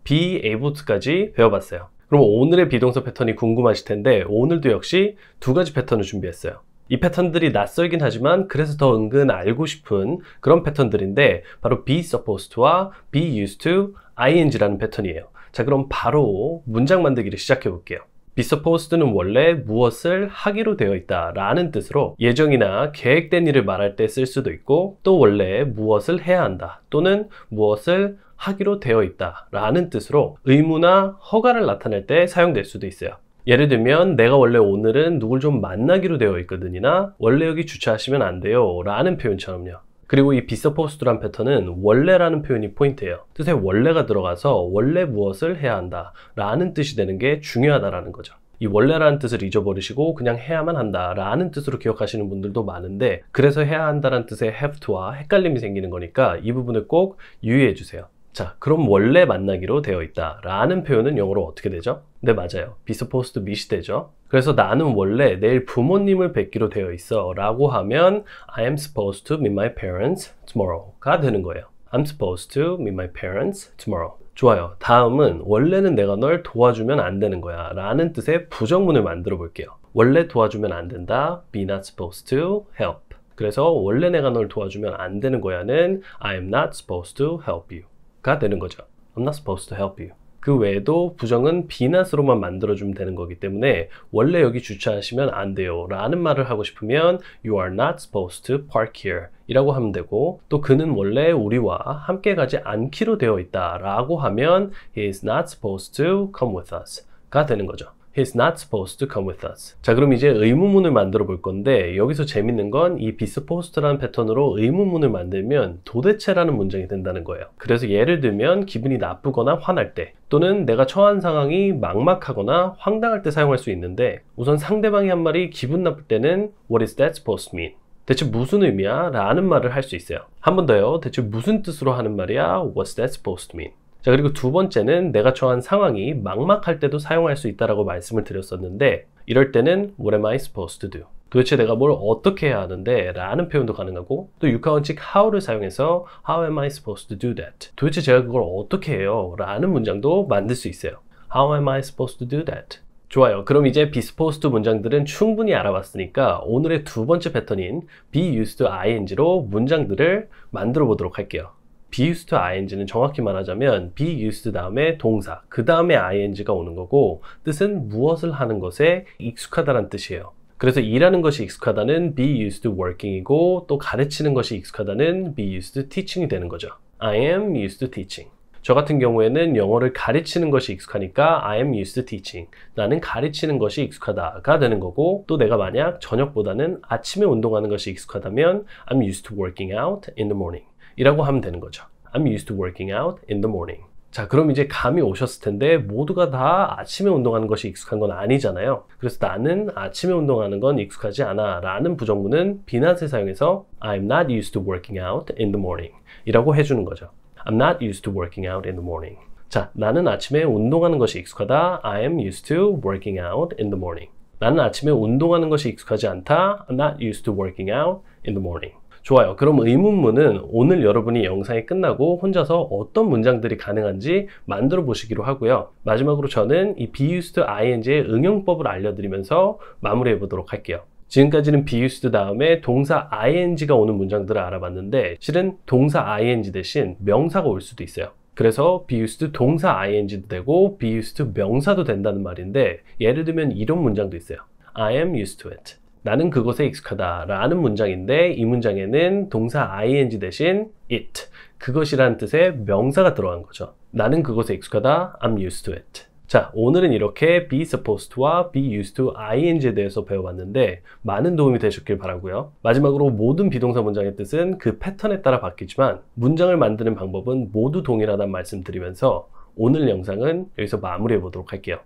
be able to까지 배워봤어요. 그럼 오늘의 비동사 패턴이 궁금하실 텐데 오늘도 역시 두 가지 패턴을 준비했어요. 이 패턴들이 낯설긴 하지만 그래서 더 은근 알고 싶은 그런 패턴들인데 바로 be supposed 와 be used to, ing라는 패턴이에요. 자 그럼 바로 문장 만들기를 시작해 볼게요. be supposed는 원래 무엇을 하기로 되어 있다 라는 뜻으로 예정이나 계획된 일을 말할 때 쓸 수도 있고 또 원래 무엇을 해야 한다 또는 무엇을 하기로 되어 있다 라는 뜻으로 의무나 허가를 나타낼 때 사용될 수도 있어요. 예를 들면 내가 원래 오늘은 누굴 좀 만나기로 되어 있거든이나 원래 여기 주차하시면 안 돼요 라는 표현처럼요. 그리고 이 비서포스트란 패턴은 원래라는 표현이 포인트예요. 뜻에 원래가 들어가서 원래 무엇을 해야 한다 라는 뜻이 되는 게 중요하다라는 거죠. 이 원래라는 뜻을 잊어버리시고 그냥 해야만 한다라는 뜻으로 기억하시는 분들도 많은데 그래서 해야 한다는 뜻의 have to와 헷갈림이 생기는 거니까 이 부분을 꼭 유의해 주세요. 자, 그럼 원래 만나기로 되어 있다. 라는 표현은 영어로 어떻게 되죠? 네, 맞아요. be supposed to be 되죠. 그래서 나는 원래 내일 부모님을 뵙기로 되어 있어. 라고 하면 I am supposed to meet my parents tomorrow가 되는 거예요. I'm supposed to meet my parents tomorrow. 좋아요. 다음은 원래는 내가 널 도와주면 안 되는 거야 라는 뜻의 부정문을 만들어 볼게요. 원래 도와주면 안 된다. be not supposed to help. 그래서 원래 내가 널 도와주면 안 되는 거야는 I am not supposed to help you. 가 되는 거죠. I'm not supposed to help you. 그 외에도 부정은 비난으로만 만들어주면 되는 거기 때문에 원래 여기 주차하시면 안 돼요 라는 말을 하고 싶으면 You are not supposed to park here 이라고 하면 되고 또 그는 원래 우리와 함께 가지 않기로 되어 있다 라고 하면 He is not supposed to come with us 가 되는 거죠. He's not supposed to come with us. 자 그럼 이제 의문문을 만들어 볼 건데 여기서 재밌는 건이 be supposed라는 패턴으로 의문문을 만들면 도대체라는 문장이 된다는 거예요. 그래서 예를 들면 기분이 나쁘거나 화날 때 또는 내가 처한 상황이 막막하거나 황당할 때 사용할 수 있는데 우선 상대방이 한 말이 기분 나쁠 때는 What is that supposed to mean? 대체 무슨 의미야? 라는 말을 할 수 있어요. 한 번 더요. 대체 무슨 뜻으로 하는 말이야? What's that supposed to mean? 자, 그리고 두 번째는 내가 처한 상황이 막막할 때도 사용할 수 있다라고 말씀을 드렸었는데 이럴 때는 what am I supposed to do? 도대체 내가 뭘 어떻게 해야 하는데 라는 표현도 가능하고 또 육하원칙 how를 사용해서 how am I supposed to do that? 도대체 제가 그걸 어떻게 해요? 라는 문장도 만들 수 있어요. how am I supposed to do that? 좋아요. 그럼 이제 be supposed to 문장들은 충분히 알아봤으니까 오늘의 두 번째 패턴인 be used to ing로 문장들을 만들어 보도록 할게요. be used to ing는 정확히 말하자면 be used 다음에 동사, 그 다음에 ing가 오는 거고 뜻은 무엇을 하는 것에 익숙하다는 뜻이에요. 그래서 일하는 것이 익숙하다는 be used to working이고 또 가르치는 것이 익숙하다는 be used to teaching이 되는 거죠. I am used to teaching. 저 같은 경우에는 영어를 가르치는 것이 익숙하니까 I am used to teaching. 나는 가르치는 것이 익숙하다가 되는 거고 또 내가 만약 저녁보다는 아침에 운동하는 것이 익숙하다면 I'm used to working out in the morning. 이라고 하면 되는 거죠. I'm used to working out in the morning. 자, 그럼 이제 감이 오셨을 텐데 모두가 다 아침에 운동하는 것이 익숙한 건 아니잖아요. 그래서 나는 아침에 운동하는 건 익숙하지 않아 라는 부정문은 비난세 사용해서 I'm not used to working out in the morning 이라고 해주는 거죠. I'm not used to working out in the morning. 자, 나는 아침에 운동하는 것이 익숙하다. I m used to working out in the morning. 나는 아침에 운동하는 것이 익숙하지 않다. I'm not used to working out in the morning. 좋아요. 그럼 의문문은 오늘 여러분이 영상이 끝나고 혼자서 어떤 문장들이 가능한지 만들어 보시기로 하고요. 마지막으로 저는 이 비유스트 ing의 응용법을 알려드리면서 마무리해 보도록 할게요. 지금까지는 비유스드 다음에 동사 ing가 오는 문장들을 알아봤는데 실은 동사 ing 대신 명사가 올 수도 있어요. 그래서 비유스드 동사 ing도 되고 비유스드 명사도 된다는 말인데 예를 들면 이런 문장도 있어요. I am used to it. 나는 그것에 익숙하다 라는 문장인데 이 문장에는 동사 ing 대신 it 그것이라는 뜻의 명사가 들어간 거죠. 나는 그것에 익숙하다. I'm used to it. 자, 오늘은 이렇게 be supposed 와 be used to ing에 대해서 배워봤는데 많은 도움이 되셨길 바라고요. 마지막으로 모든 비동사 문장의 뜻은 그 패턴에 따라 바뀌지만 문장을 만드는 방법은 모두 동일하다는 말씀드리면서 오늘 영상은 여기서 마무리해 보도록 할게요.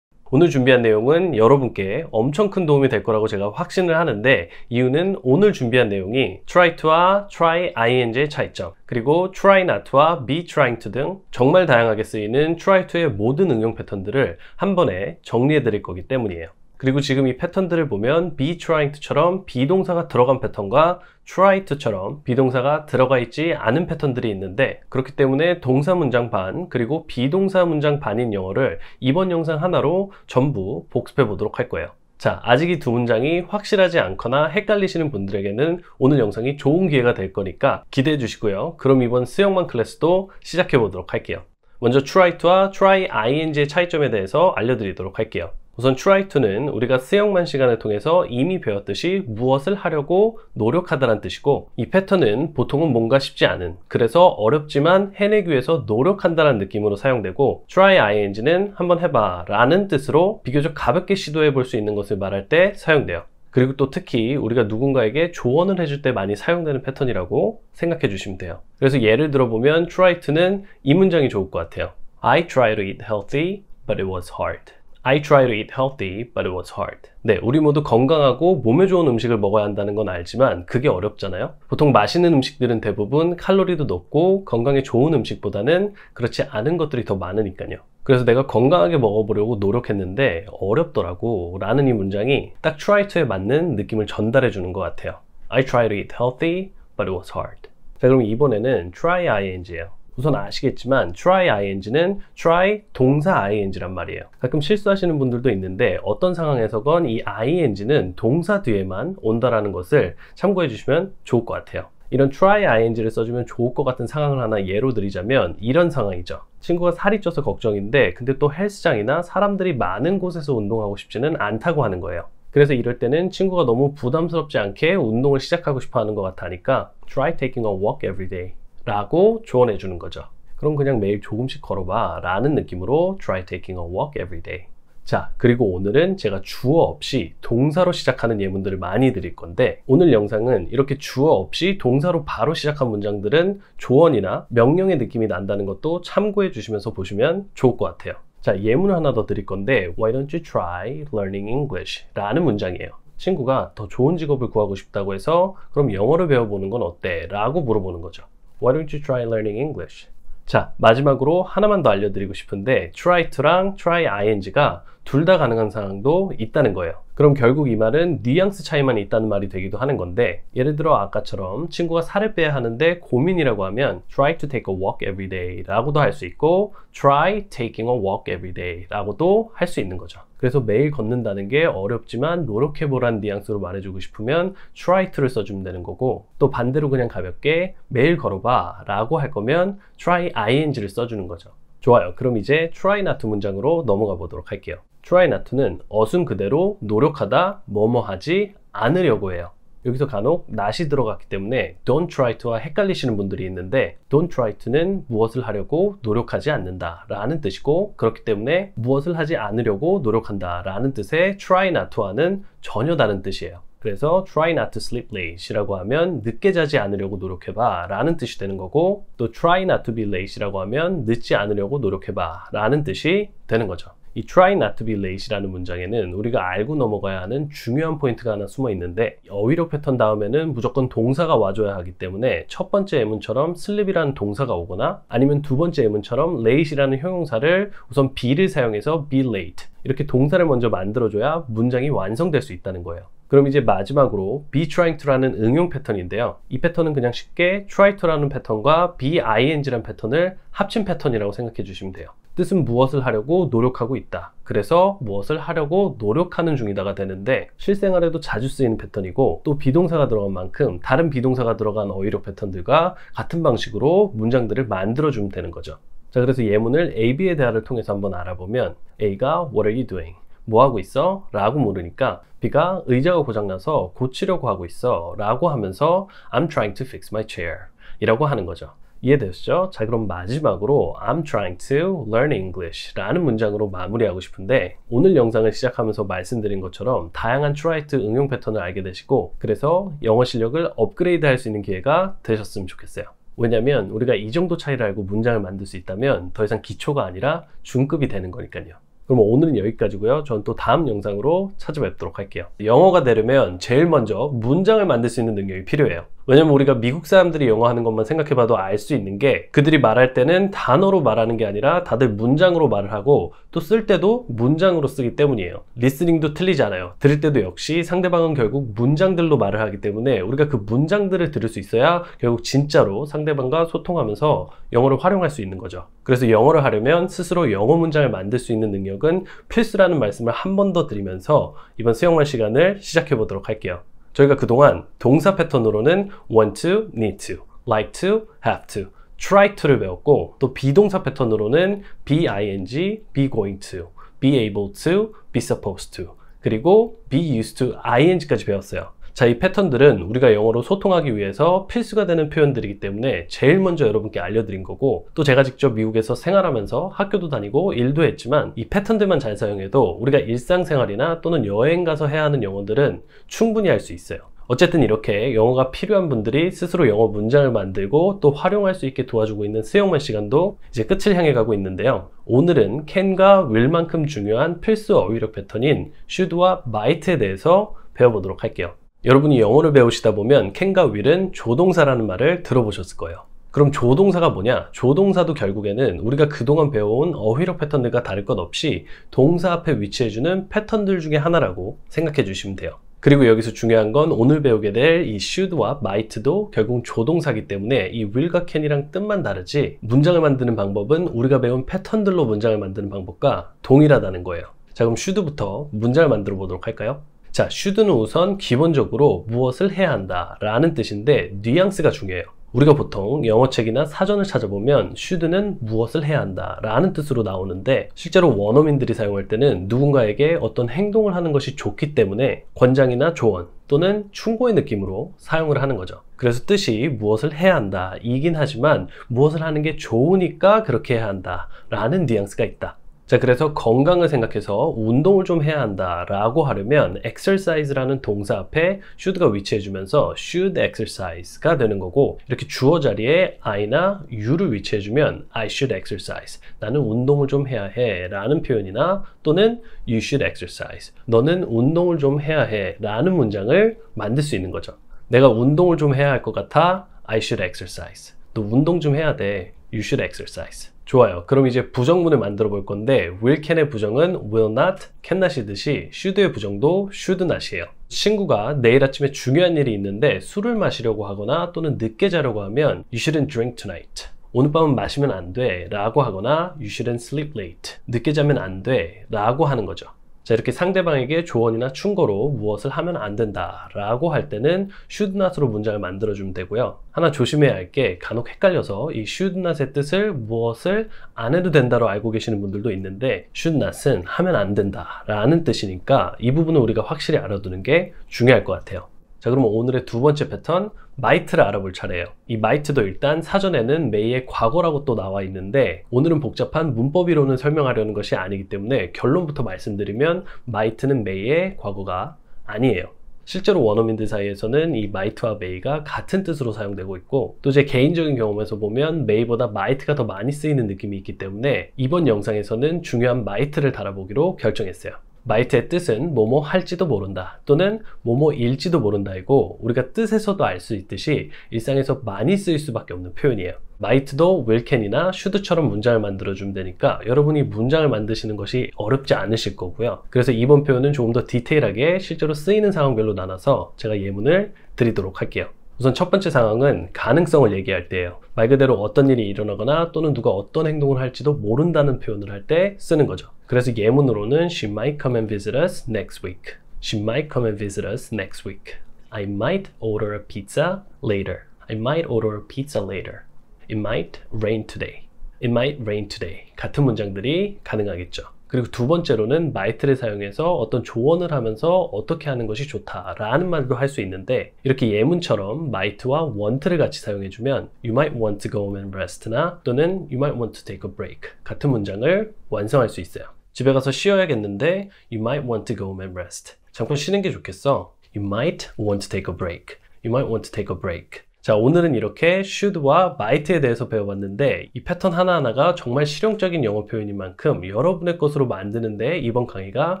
오늘 준비한 내용은 여러분께 엄청 큰 도움이 될 거라고 제가 확신을 하는데 이유는 오늘 준비한 내용이 try to와 try ing의 차이점 그리고 try not와 be trying to 등 정말 다양하게 쓰이는 try to의 모든 응용 패턴들을 한 번에 정리해 드릴 거기 때문이에요. 그리고 지금 이 패턴들을 보면 be trying to처럼 비동사가 들어간 패턴과 try to처럼 비동사가 들어가 있지 않은 패턴들이 있는데 그렇기 때문에 동사 문장 반 그리고 비동사 문장 반인 영어를 이번 영상 하나로 전부 복습해 보도록 할 거예요. 자, 아직 이 두 문장이 확실하지 않거나 헷갈리시는 분들에게는 오늘 영상이 좋은 기회가 될 거니까 기대해 주시고요. 그럼 이번 수영만 클래스도 시작해 보도록 할게요. 먼저 try to와 try ing의 차이점에 대해서 알려드리도록 할게요. 우선 try to는 우리가 수영만 시간을 통해서 이미 배웠듯이 무엇을 하려고 노력하다란 뜻이고 이 패턴은 보통은 뭔가 쉽지 않은 그래서 어렵지만 해내기 위해서 노력한다는 느낌으로 사용되고 try ing는 한번 해봐 라는 뜻으로 비교적 가볍게 시도해 볼 수 있는 것을 말할 때 사용돼요 그리고 또 특히 우리가 누군가에게 조언을 해줄 때 많이 사용되는 패턴이라고 생각해 주시면 돼요 그래서 예를 들어보면 try to는 이 문장이 좋을 것 같아요 I try to eat healthy but it was hard I try to eat healthy, but it was hard. 네, 우리 모두 건강하고 몸에 좋은 음식을 먹어야 한다는 건 알지만 그게 어렵잖아요. 보통 맛있는 음식들은 대부분 칼로리도 높고 건강에 좋은 음식보다는 그렇지 않은 것들이 더 많으니까요. 그래서 내가 건강하게 먹어보려고 노력했는데 어렵더라고 라는 이 문장이 딱 try to에 맞는 느낌을 전달해 주는 것 같아요. I try to eat healthy, but it was hard. 자, 그럼 이번에는 try ing예요. 우선 아시겠지만 try ing는 try 동사 ing란 말이에요. 가끔 실수하시는 분들도 있는데 어떤 상황에서건 이 ing는 동사 뒤에만 온다라는 것을 참고해 주시면 좋을 것 같아요. 이런 try ing를 써주면 좋을 것 같은 상황을 하나 예로 드리자면 이런 상황이죠. 친구가 살이 쪄서 걱정인데 근데 또 헬스장이나 사람들이 많은 곳에서 운동하고 싶지는 않다고 하는 거예요. 그래서 이럴 때는 친구가 너무 부담스럽지 않게 운동을 시작하고 싶어 하는 것같아하니까 try taking a walk every day 라고 조언해 주는 거죠. 그럼 그냥 매일 조금씩 걸어봐 라는 느낌으로 try taking a walk every day. 자, 그리고 오늘은 제가 주어 없이 동사로 시작하는 예문들을 많이 드릴 건데 오늘 영상은 이렇게 주어 없이 동사로 바로 시작한 문장들은 조언이나 명령의 느낌이 난다는 것도 참고해 주시면서 보시면 좋을 것 같아요. 자, 예문 을 하나 더 드릴 건데 Why don't you try learning English? 라는 문장이에요. 친구가 더 좋은 직업을 구하고 싶다고 해서 그럼 영어를 배워보는 건 어때? 라고 물어보는 거죠. Why don't you try learning English? 자, 마지막으로 하나만 더 알려드리고 싶은데 try to랑 try ing가 둘 다 가능한 상황도 있다는 거예요. 그럼 결국 이 말은 뉘앙스 차이만 있다는 말이 되기도 하는 건데 예를 들어 아까처럼 친구가 살을 빼야 하는데 고민이라고 하면 try to take a walk every day 라고도 할 수 있고 try taking a walk every day 라고도 할 수 있는 거죠. 그래서 매일 걷는다는 게 어렵지만 노력해보라는 뉘앙스로 말해주고 싶으면 try to를 써주면 되는 거고 또 반대로 그냥 가볍게 매일 걸어봐 라고 할 거면 try ing를 써주는 거죠. 좋아요. 그럼 이제 try not to 문장으로 넘어가 보도록 할게요. try not to는 어순 그대로 노력하다, 뭐뭐하지 않으려고 해요. 여기서 간혹 not이 들어갔기 때문에 don't try to와 헷갈리시는 분들이 있는데 don't try to는 무엇을 하려고 노력하지 않는다 라는 뜻이고 그렇기 때문에 무엇을 하지 않으려고 노력한다 라는 뜻의 try not to와는 전혀 다른 뜻이에요 그래서 try not to sleep late이라고 하면 늦게 자지 않으려고 노력해봐 라는 뜻이 되는 거고 또 try not to be late이라고 하면 늦지 않으려고 노력해봐 라는 뜻이 되는 거죠 이 try not to be late이라는 문장에는 우리가 알고 넘어가야 하는 중요한 포인트가 하나 숨어 있는데 어휘력 패턴 다음에는 무조건 동사가 와줘야 하기 때문에 첫 번째 예문처럼 s l e e p 이라는 동사가 오거나 아니면 두 번째 예문처럼 late이라는 형용사를 우선 be를 사용해서 be late 이렇게 동사를 먼저 만들어줘야 문장이 완성될 수 있다는 거예요. 그럼 이제 마지막으로 be trying to라는 응용 패턴인데요. 이 패턴은 그냥 쉽게 try to라는 패턴과 be ing라는 패턴을 합친 패턴이라고 생각해 주시면 돼요. 뜻은 무엇을 하려고 노력하고 있다. 그래서 무엇을 하려고 노력하는 중이다가 되는데 실생활에도 자주 쓰이는 패턴이고 또 비동사가 들어간 만큼 다른 비동사가 들어간 어휘력 패턴들과 같은 방식으로 문장들을 만들어주면 되는 거죠. 자, 그래서 예문을 A, B의 대화를 통해서 한번 알아보면 A가 What are you doing? 뭐 하고 있어? 라고 물으니까 B가 의자가 고장나서 고치려고 하고 있어 라고 하면서 I'm trying to fix my chair 이라고 하는 거죠. 이해되시죠? 자 그럼 마지막으로 I'm trying to learn English 라는 문장으로 마무리하고 싶은데 오늘 영상을 시작하면서 말씀드린 것처럼 다양한 try to 응용 패턴을 알게 되시고 그래서 영어 실력을 업그레이드 할 수 있는 기회가 되셨으면 좋겠어요. 왜냐면 우리가 이 정도 차이를 알고 문장을 만들 수 있다면 더 이상 기초가 아니라 중급이 되는 거니까요. 그럼 오늘은 여기까지고요. 저는 또 다음 영상으로 찾아뵙도록 할게요. 영어가 되려면 제일 먼저 문장을 만들 수 있는 능력이 필요해요. 왜냐면 우리가 미국 사람들이 영어 하는 것만 생각해봐도 알 수 있는 게 그들이 말할 때는 단어로 말하는 게 아니라 다들 문장으로 말을 하고 또 쓸 때도 문장으로 쓰기 때문이에요. 리스닝도 틀리잖아요. 들을 때도 역시 상대방은 결국 문장들로 말을 하기 때문에 우리가 그 문장들을 들을 수 있어야 결국 진짜로 상대방과 소통하면서 영어를 활용할 수 있는 거죠. 그래서 영어를 하려면 스스로 영어 문장을 만들 수 있는 능력은 필수라는 말씀을 한 번 더 드리면서 이번 수영만 시간을 시작해 보도록 할게요. 저희가 그동안 동사 패턴으로는 want to, need to, like to, have to, try to를 배웠고 또 비동사 패턴으로는 be ing, be going to, be able to, be supposed to 그리고 be used to ing까지 배웠어요. 자, 이 패턴들은 우리가 영어로 소통하기 위해서 필수가 되는 표현들이기 때문에 제일 먼저 여러분께 알려드린 거고 또 제가 직접 미국에서 생활하면서 학교도 다니고 일도 했지만 이 패턴들만 잘 사용해도 우리가 일상생활이나 또는 여행 가서 해야 하는 영어들은 충분히 할 수 있어요. 어쨌든 이렇게 영어가 필요한 분들이 스스로 영어 문장을 만들고 또 활용할 수 있게 도와주고 있는 수영만 시간도 이제 끝을 향해 가고 있는데요. 오늘은 캔과 will만큼 중요한 필수 어휘력 패턴인 should와 might에 대해서 배워보도록 할게요. 여러분이 영어를 배우시다 보면 캔과 윌은 조동사라는 말을 들어보셨을 거예요. 그럼 조동사가 뭐냐? 조동사도 결국에는 우리가 그동안 배워온 어휘력 패턴들과 다를 것 없이 동사 앞에 위치해주는 패턴들 중에 하나라고 생각해 주시면 돼요. 그리고 여기서 중요한 건 오늘 배우게 될 이 should와 might도 결국 조동사기 때문에 이 will과 can이랑 뜻만 다르지 문장을 만드는 방법은 우리가 배운 패턴들로 문장을 만드는 방법과 동일하다는 거예요. 자 그럼 should부터 문장을 만들어 보도록 할까요? 자, should는 우선 기본적으로 무엇을 해야 한다 라는 뜻인데 뉘앙스가 중요해요. 우리가 보통 영어책이나 사전을 찾아보면 should는 무엇을 해야 한다 라는 뜻으로 나오는데 실제로 원어민들이 사용할 때는 누군가에게 어떤 행동을 하는 것이 좋기 때문에 권장이나 조언 또는 충고의 느낌으로 사용을 하는 거죠. 그래서 뜻이 무엇을 해야 한다 이긴 하지만 무엇을 하는 게 좋으니까 그렇게 해야 한다 라는 뉘앙스가 있다. 자, 그래서 건강을 생각해서 운동을 좀 해야 한다라고 하려면 exercise라는 동사 앞에 should가 위치해주면서 should exercise가 되는 거고 이렇게 주어 자리에 I나 U를 위치해주면 I should exercise 나는 운동을 좀 해야 해 라는 표현이나 또는 you should exercise 너는 운동을 좀 해야 해 라는 문장을 만들 수 있는 거죠. 내가 운동을 좀 해야 할 것 같아 I should exercise 너 운동 좀 해야 돼 You should exercise 좋아요. 그럼 이제 부정문을 만들어 볼 건데 will can의 부정은 will not, can not이듯이 should의 부정도 should not이에요. 친구가 내일 아침에 중요한 일이 있는데 술을 마시려고 하거나 또는 늦게 자려고 하면 you shouldn't drink tonight. 오늘 밤은 마시면 안 돼. 라고 하거나 you shouldn't sleep late. 늦게 자면 안 돼. 라고 하는 거죠. 자, 이렇게 상대방에게 조언이나 충고로 무엇을 하면 안 된다라고 할 때는 should not으로 문장을 만들어주면 되고요. 하나 조심해야 할 게 간혹 헷갈려서 이 should not의 뜻을 무엇을 안 해도 된다로 알고 계시는 분들도 있는데 should not은 하면 안 된다라는 뜻이니까 이 부분은 우리가 확실히 알아두는 게 중요할 것 같아요. 자 그럼 오늘의 두 번째 패턴 마이트를 알아볼 차례예요. 이마이트도 일단 사전에는 may의 과거라고 또 나와 있는데 오늘은 복잡한 문법이론을 설명하려는 것이 아니기 때문에 결론부터 말씀드리면 마이트는 may의 과거가 아니에요. 실제로 원어민들 사이에서는 이마이트와메이가 같은 뜻으로 사용되고 있고 또 제 개인적인 경험에서 보면 메이보다마이트가더 많이 쓰이는 느낌이 있기 때문에 이번 영상에서는 중요한 마이트를 달아보기로 결정했어요. 마이트의 뜻은 뭐뭐 할지도 모른다 또는 뭐뭐일지도 모른다이고 우리가 뜻에서도 알 수 있듯이 일상에서 많이 쓰일 수밖에 없는 표현이에요. 마이트도 will can이나 should처럼 문장을 만들어주면 되니까 여러분이 문장을 만드시는 것이 어렵지 않으실 거고요. 그래서 이번 표현은 조금 더 디테일하게 실제로 쓰이는 상황별로 나눠서 제가 예문을 드리도록 할게요. 우선 첫 번째 상황은 가능성을 얘기할 때예요. 말 그대로 어떤 일이 일어나거나 또는 누가 어떤 행동을 할지도 모른다는 표현을 할 때 쓰는 거죠. 그래서 예문으로는 She might come and visit us next week. She might come and visit us next week. I might order a pizza later. I might order a pizza later. It might rain today. It might rain today. 같은 문장들이 가능하겠죠. 그리고 두 번째로는 마이트를 사용해서 어떤 조언을 하면서 어떻게 하는 것이 좋다라는 말도 할 수 있는데 이렇게 예문처럼 might와 want를 같이 사용해주면 you might want to go home and rest나 또는 you might want to take a break 같은 문장을 완성할 수 있어요. 집에 가서 쉬어야겠는데 you might want to go home and rest. 잠깐 쉬는 게 좋겠어. You might want to take a break. You might want to take a break. 자, 오늘은 이렇게 should와 might에 대해서 배워봤는데 이 패턴 하나하나가 정말 실용적인 영어 표현인 만큼 여러분의 것으로 만드는데 이번 강의가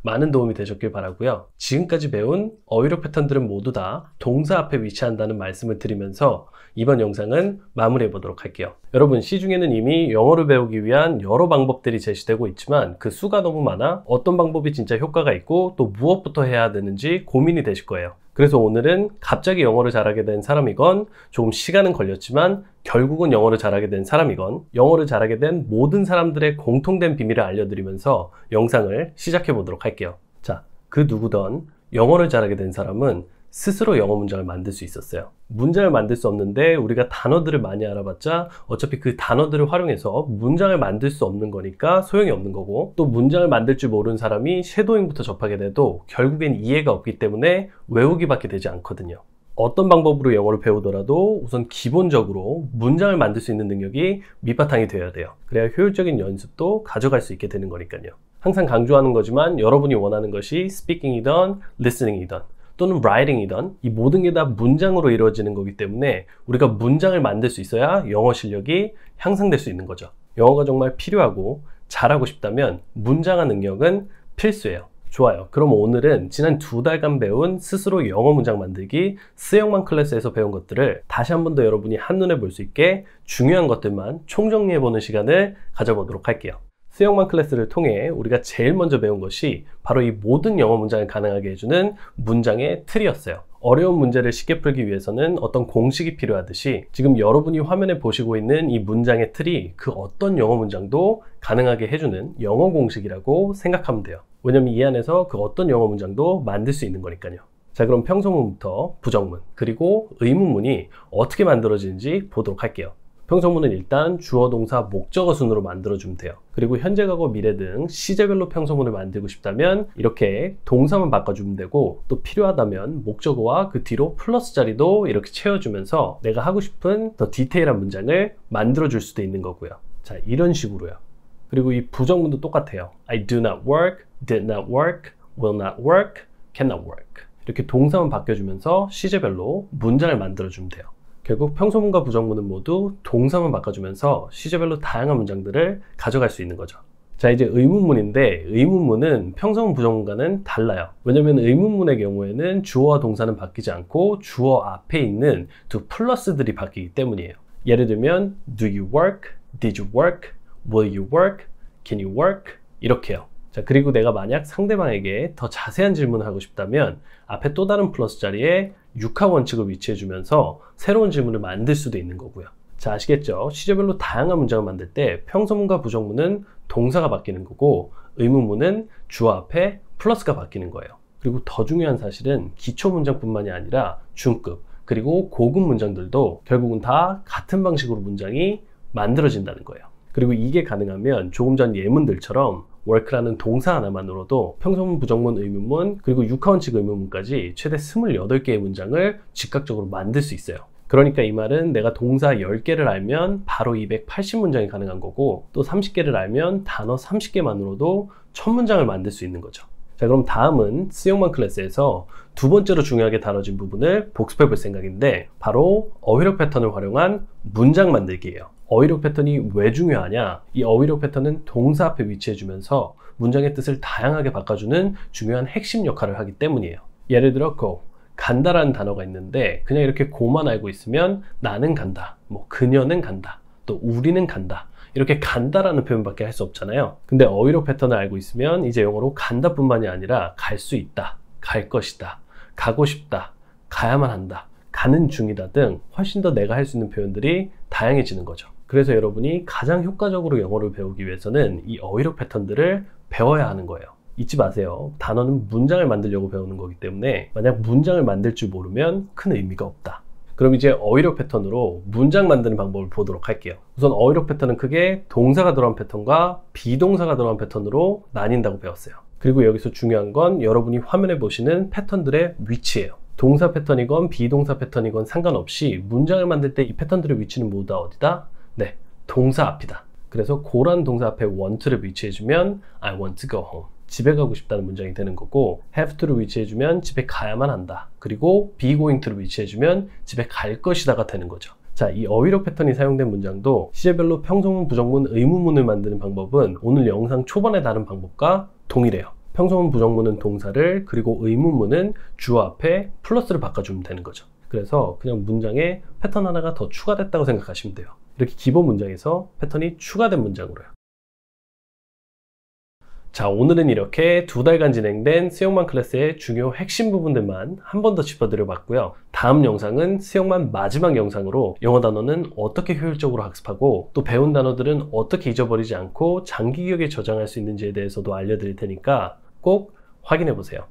많은 도움이 되셨길 바라고요. 지금까지 배운 어휘력 패턴들은 모두 다 동사 앞에 위치한다는 말씀을 드리면서 이번 영상은 마무리해 보도록 할게요. 여러분 시중에는 이미 영어를 배우기 위한 여러 방법들이 제시되고 있지만 그 수가 너무 많아 어떤 방법이 진짜 효과가 있고 또 무엇부터 해야 되는지 고민이 되실 거예요. 그래서 오늘은 갑자기 영어를 잘하게 된 사람이건 조금 시간은 걸렸지만 결국은 영어를 잘하게 된 사람이건 영어를 잘하게 된 모든 사람들의 공통된 비밀을 알려드리면서 영상을 시작해 보도록 할게요. 자, 그 누구든 영어를 잘하게 된 사람은 스스로 영어 문장을 만들 수 있었어요. 문장을 만들 수 없는데 우리가 단어들을 많이 알아봤자 어차피 그 단어들을 활용해서 문장을 만들 수 없는 거니까 소용이 없는 거고 또 문장을 만들 줄 모르는 사람이 섀도잉부터 접하게 돼도 결국엔 이해가 없기 때문에 외우기밖에 되지 않거든요. 어떤 방법으로 영어를 배우더라도 우선 기본적으로 문장을 만들 수 있는 능력이 밑바탕이 되어야 돼요. 그래야 효율적인 연습도 가져갈 수 있게 되는 거니까요. 항상 강조하는 거지만 여러분이 원하는 것이 스피킹이든 리스닝이든 또는 라이 i 이던이 모든 게 다 문장으로 이루어지는 거기 때문에 우리가 문장을 만들 수 있어야 영어 실력이 향상될 수 있는 거죠. 영어가 정말 필요하고 잘하고 싶다면 문장화 능력은 필수예요. 좋아요. 그럼 오늘은 지난 두 달간 배운 스스로 영어 문장 만들기 수영만 클래스에서 배운 것들을 다시 한 번 더 여러분이 한눈에 볼 수 있게 중요한 것들만 총정리해보는 시간을 가져보도록 할게요. 수영만 클래스를 통해 우리가 제일 먼저 배운 것이 바로 이 모든 영어 문장을 가능하게 해주는 문장의 틀이었어요. 어려운 문제를 쉽게 풀기 위해서는 어떤 공식이 필요하듯이 지금 여러분이 화면에 보시고 있는 이 문장의 틀이 그 어떤 영어 문장도 가능하게 해주는 영어 공식이라고 생각하면 돼요. 왜냐면 이 안에서 그 어떤 영어 문장도 만들 수 있는 거니까요. 자 그럼 평소문부터 부정문 그리고 의문문이 어떻게 만들어지는지 보도록 할게요. 평소문은 일단 주어 동사 목적어 순으로 만들어주면 돼요. 그리고 현재 과거 미래 등 시제별로 평소문을 만들고 싶다면 이렇게 동사만 바꿔주면 되고 또 필요하다면 목적어와 그 뒤로 플러스 자리도 이렇게 채워주면서 내가 하고 싶은 더 디테일한 문장을 만들어줄 수도 있는 거고요. 자 이런 식으로요. 그리고 이 부정문도 똑같아요. I do not work, did not work, will not work, cannot work. 이렇게 동사만 바뀌어주면서 시제별로 문장을 만들어주면 돼요. 결국 평소문과 부정문은 모두 동사만 바꿔주면서 시제별로 다양한 문장들을 가져갈 수 있는 거죠. 자 이제 의문문인데 의문문은 평소문 부정문과는 달라요. 왜냐면 의문문의 경우에는 주어와 동사는 바뀌지 않고 주어 앞에 있는 두 플러스들이 바뀌기 때문이에요. 예를 들면 do you work, did you work, will you work, can you work 이렇게요. 자, 그리고 내가 만약 상대방에게 더 자세한 질문을 하고 싶다면 앞에 또 다른 플러스 자리에 육하 원칙을 위치해 주면서 새로운 질문을 만들 수도 있는 거고요. 자, 아시겠죠? 시제별로 다양한 문장을 만들 때평소문과 부정문은 동사가 바뀌는 거고 의문문은 주어 앞에 플러스가 바뀌는 거예요. 그리고 더 중요한 사실은 기초 문장뿐만이 아니라 중급 그리고 고급 문장들도 결국은 다 같은 방식으로 문장이 만들어진다는 거예요. 그리고 이게 가능하면 조금 전 예문들처럼 work라는 동사 하나만으로도 평소문, 부정문, 의문문, 그리고 6카원칙 의문문까지 최대 28개의 문장을 즉각적으로 만들 수 있어요. 그러니까 이 말은 내가 동사 10개를 알면 바로 280문장이 가능한 거고 또 30개를 알면 단어 30개만으로도 1000문장을 만들 수 있는 거죠. 자 그럼 다음은 수용만 클래스에서 두 번째로 중요하게 다뤄진 부분을 복습해 볼 생각인데 바로 어휘력 패턴을 활용한 문장 만들기예요. 어휘력 패턴이 왜 중요하냐? 이 어휘력 패턴은 동사 앞에 위치해 주면서 문장의 뜻을 다양하게 바꿔주는 중요한 핵심 역할을 하기 때문이에요. 예를 들어 go, 간다라는 단어가 있는데 그냥 이렇게 고만 알고 있으면 나는 간다, 뭐 그녀는 간다, 또 우리는 간다 이렇게 간다라는 표현밖에 할 수 없잖아요. 근데 어휘력 패턴을 알고 있으면 이제 영어로 간다뿐만이 아니라 갈 수 있다, 갈 것이다, 가고 싶다, 가야만 한다, 가는 중이다 등 훨씬 더 내가 할 수 있는 표현들이 다양해지는 거죠. 그래서 여러분이 가장 효과적으로 영어를 배우기 위해서는 이 어휘력 패턴들을 배워야 하는 거예요. 잊지 마세요. 단어는 문장을 만들려고 배우는 거기 때문에 만약 문장을 만들 줄 모르면 큰 의미가 없다. 그럼 이제 어휘력 패턴으로 문장 만드는 방법을 보도록 할게요. 우선 어휘력 패턴은 크게 동사가 들어간 패턴과 비동사가 들어간 패턴으로 나뉜다고 배웠어요. 그리고 여기서 중요한 건 여러분이 화면에 보시는 패턴들의 위치예요. 동사 패턴이건 비동사 패턴이건 상관없이 문장을 만들 때 이 패턴들의 위치는 모두 다 어디다? 네, 동사 앞이다. 그래서 고란 동사 앞에 want를 위치해주면 I want to go home. 집에 가고 싶다는 문장이 되는 거고 have to를 위치해주면 집에 가야만 한다. 그리고 be going to를 위치해주면 집에 갈 것이다가 되는 거죠. 자, 이 어휘력 패턴이 사용된 문장도 시제별로 평소문, 부정문, 의문문을 만드는 방법은 오늘 영상 초반에 다른 방법과 동일해요. 평소문, 부정문은 동사를 그리고 의문문은 주어 앞에 플러스를 바꿔주면 되는 거죠. 그래서 그냥 문장에 패턴 하나가 더 추가됐다고 생각하시면 돼요. 이렇게 기본 문장에서 패턴이 추가된 문장으로요. 자, 오늘은 이렇게 두 달간 진행된 수영만 클래스의 중요 핵심 부분들만 한 번 더 짚어드려 봤고요. 다음 영상은 수영만 마지막 영상으로 영어 단어는 어떻게 효율적으로 학습하고 또 배운 단어들은 어떻게 잊어버리지 않고 장기 기억에 저장할 수 있는지에 대해서도 알려드릴 테니까 꼭 확인해 보세요.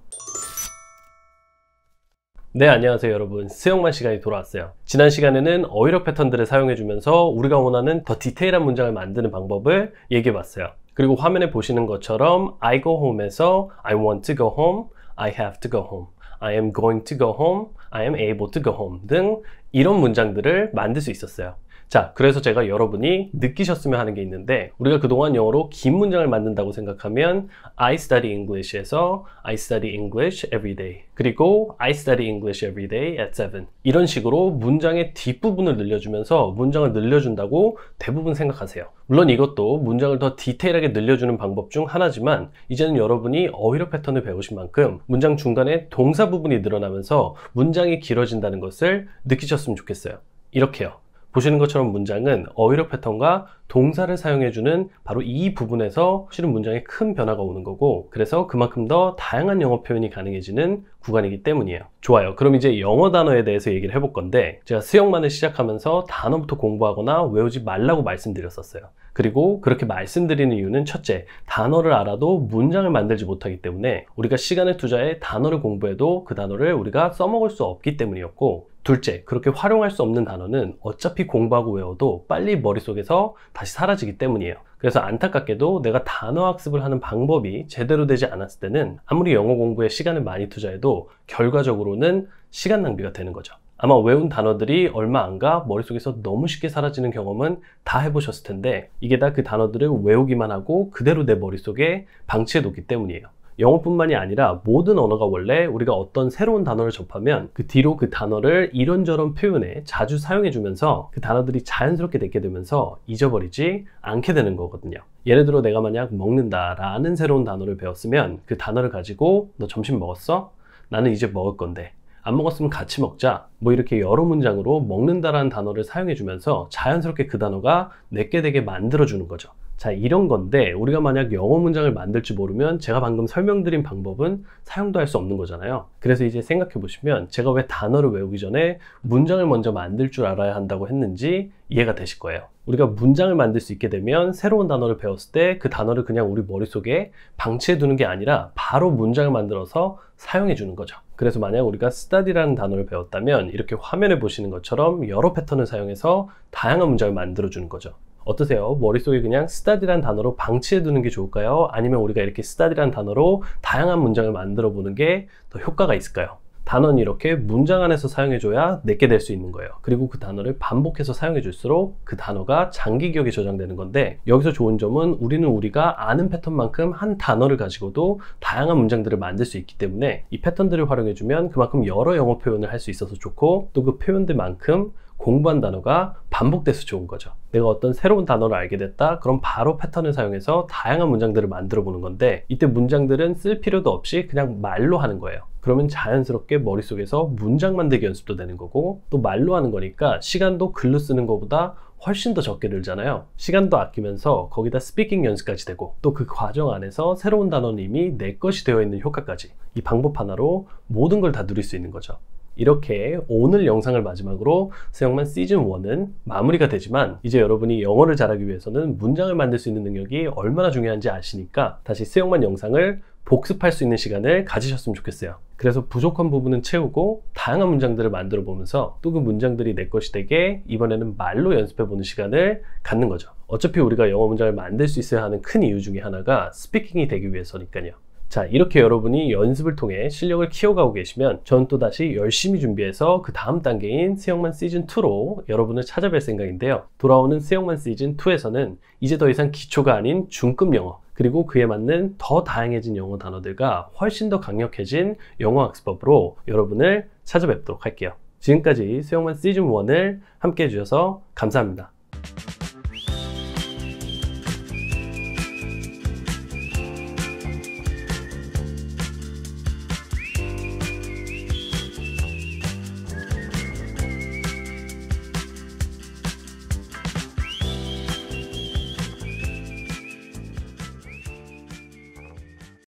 네 안녕하세요 여러분 수영만 시간이 돌아왔어요 지난 시간에는 어휘력 패턴들을 사용해 주면서 우리가 원하는 더 디테일한 문장을 만드는 방법을 얘기해 봤어요 그리고 화면에 보시는 것처럼 I go home에서 I want to go home, I have to go home I am going to go home, I am able to go home 등 이런 문장들을 만들 수 있었어요 자, 그래서 제가 여러분이 느끼셨으면 하는 게 있는데 우리가 그동안 영어로 긴 문장을 만든다고 생각하면 I study English에서 I study English every day 그리고 I study English every day at 7 이런 식으로 문장의 뒷부분을 늘려주면서 문장을 늘려준다고 대부분 생각하세요. 물론 이것도 문장을 더 디테일하게 늘려주는 방법 중 하나지만 이제는 여러분이 어휘력 패턴을 배우신 만큼 문장 중간에 동사 부분이 늘어나면서 문장이 길어진다는 것을 느끼셨으면 좋겠어요. 이렇게요. 보시는 것처럼 문장은 어휘력 패턴과 동사를 사용해주는 바로 이 부분에서 실은 문장에 큰 변화가 오는 거고 그래서 그만큼 더 다양한 영어 표현이 가능해지는 구간이기 때문이에요 좋아요 그럼 이제 영어 단어에 대해서 얘기를 해볼 건데 제가 수영만을 시작하면서 단어부터 공부하거나 외우지 말라고 말씀드렸었어요 그리고 그렇게 말씀드리는 이유는 첫째, 단어를 알아도 문장을 만들지 못하기 때문에 우리가 시간을 투자해 단어를 공부해도 그 단어를 우리가 써먹을 수 없기 때문이었고 둘째, 그렇게 활용할 수 없는 단어는 어차피 공부하고 외워도 빨리 머릿속에서 다시 사라지기 때문이에요. 그래서 안타깝게도 내가 단어 학습을 하는 방법이 제대로 되지 않았을 때는 아무리 영어 공부에 시간을 많이 투자해도 결과적으로는 시간 낭비가 되는 거죠. 아마 외운 단어들이 얼마 안 가 머릿속에서 너무 쉽게 사라지는 경험은 다 해보셨을 텐데 이게 다 그 단어들을 외우기만 하고 그대로 내 머릿속에 방치해 놓기 때문이에요. 영어뿐만이 아니라 모든 언어가 원래 우리가 어떤 새로운 단어를 접하면 그 뒤로 그 단어를 이런저런 표현에 자주 사용해주면서 그 단어들이 자연스럽게 듣게 되면서 잊어버리지 않게 되는 거거든요. 예를 들어 내가 만약 먹는다 라는 새로운 단어를 배웠으면 그 단어를 가지고 너 점심 먹었어? 나는 이제 먹을 건데 안 먹었으면 같이 먹자 뭐 이렇게 여러 문장으로 먹는다라는 단어를 사용해 주면서 자연스럽게 그 단어가 내게 되게 만들어 주는 거죠 자 이런 건데 우리가 만약 영어 문장을 만들지 모르면 제가 방금 설명드린 방법은 사용도 할 수 없는 거잖아요 그래서 이제 생각해 보시면 제가 왜 단어를 외우기 전에 문장을 먼저 만들 줄 알아야 한다고 했는지 이해가 되실 거예요 우리가 문장을 만들 수 있게 되면 새로운 단어를 배웠을 때 그 단어를 그냥 우리 머릿속에 방치해 두는 게 아니라 바로 문장을 만들어서 사용해 주는 거죠. 그래서 만약 우리가 study라는 단어를 배웠다면 이렇게 화면을 보시는 것처럼 여러 패턴을 사용해서 다양한 문장을 만들어 주는 거죠. 어떠세요? 머릿속에 그냥 study란 단어로 방치해 두는 게 좋을까요? 아니면 우리가 이렇게 study란 단어로 다양한 문장을 만들어 보는 게 더 효과가 있을까요? 단어는 이렇게 문장 안에서 사용해줘야 내게 될 수 있는 거예요. 그리고 그 단어를 반복해서 사용해줄수록 그 단어가 장기 기억에 저장되는 건데 여기서 좋은 점은 우리는 우리가 아는 패턴만큼 한 단어를 가지고도 다양한 문장들을 만들 수 있기 때문에 이 패턴들을 활용해주면 그만큼 여러 영어 표현을 할 수 있어서 좋고 또 그 표현들만큼 공부한 단어가 반복돼서 좋은 거죠. 내가 어떤 새로운 단어를 알게 됐다? 그럼 바로 패턴을 사용해서 다양한 문장들을 만들어 보는 건데 이때 문장들은 쓸 필요도 없이 그냥 말로 하는 거예요. 그러면 자연스럽게 머릿속에서 문장 만들기 연습도 되는 거고 또 말로 하는 거니까 시간도 글로 쓰는 것보다 훨씬 더 적게 들잖아요. 시간도 아끼면서 거기다 스피킹 연습까지 되고 또 그 과정 안에서 새로운 단어는 이미 내 것이 되어 있는 효과까지 이 방법 하나로 모든 걸 다 누릴 수 있는 거죠. 이렇게 오늘 영상을 마지막으로 수영만 시즌 1은 마무리가 되지만 이제 여러분이 영어를 잘하기 위해서는 문장을 만들 수 있는 능력이 얼마나 중요한지 아시니까 다시 수영만 영상을 복습할 수 있는 시간을 가지셨으면 좋겠어요. 그래서 부족한 부분은 채우고 다양한 문장들을 만들어 보면서 또 그 문장들이 내 것이 되게 이번에는 말로 연습해 보는 시간을 갖는 거죠. 어차피 우리가 영어 문장을 만들 수 있어야 하는 큰 이유 중에 하나가 스피킹이 되기 위해서니까요. 자, 이렇게 여러분이 연습을 통해 실력을 키워가고 계시면 전 또다시 열심히 준비해서 그 다음 단계인 수영만 시즌2로 여러분을 찾아뵐 생각인데요. 돌아오는 수영만 시즌2에서는 이제 더 이상 기초가 아닌 중급 영어, 그리고 그에 맞는 더 다양해진 영어 단어들과 훨씬 더 강력해진 영어 학습법으로 여러분을 찾아뵙도록 할게요. 지금까지 수영만 시즌1을 함께 해주셔서 감사합니다.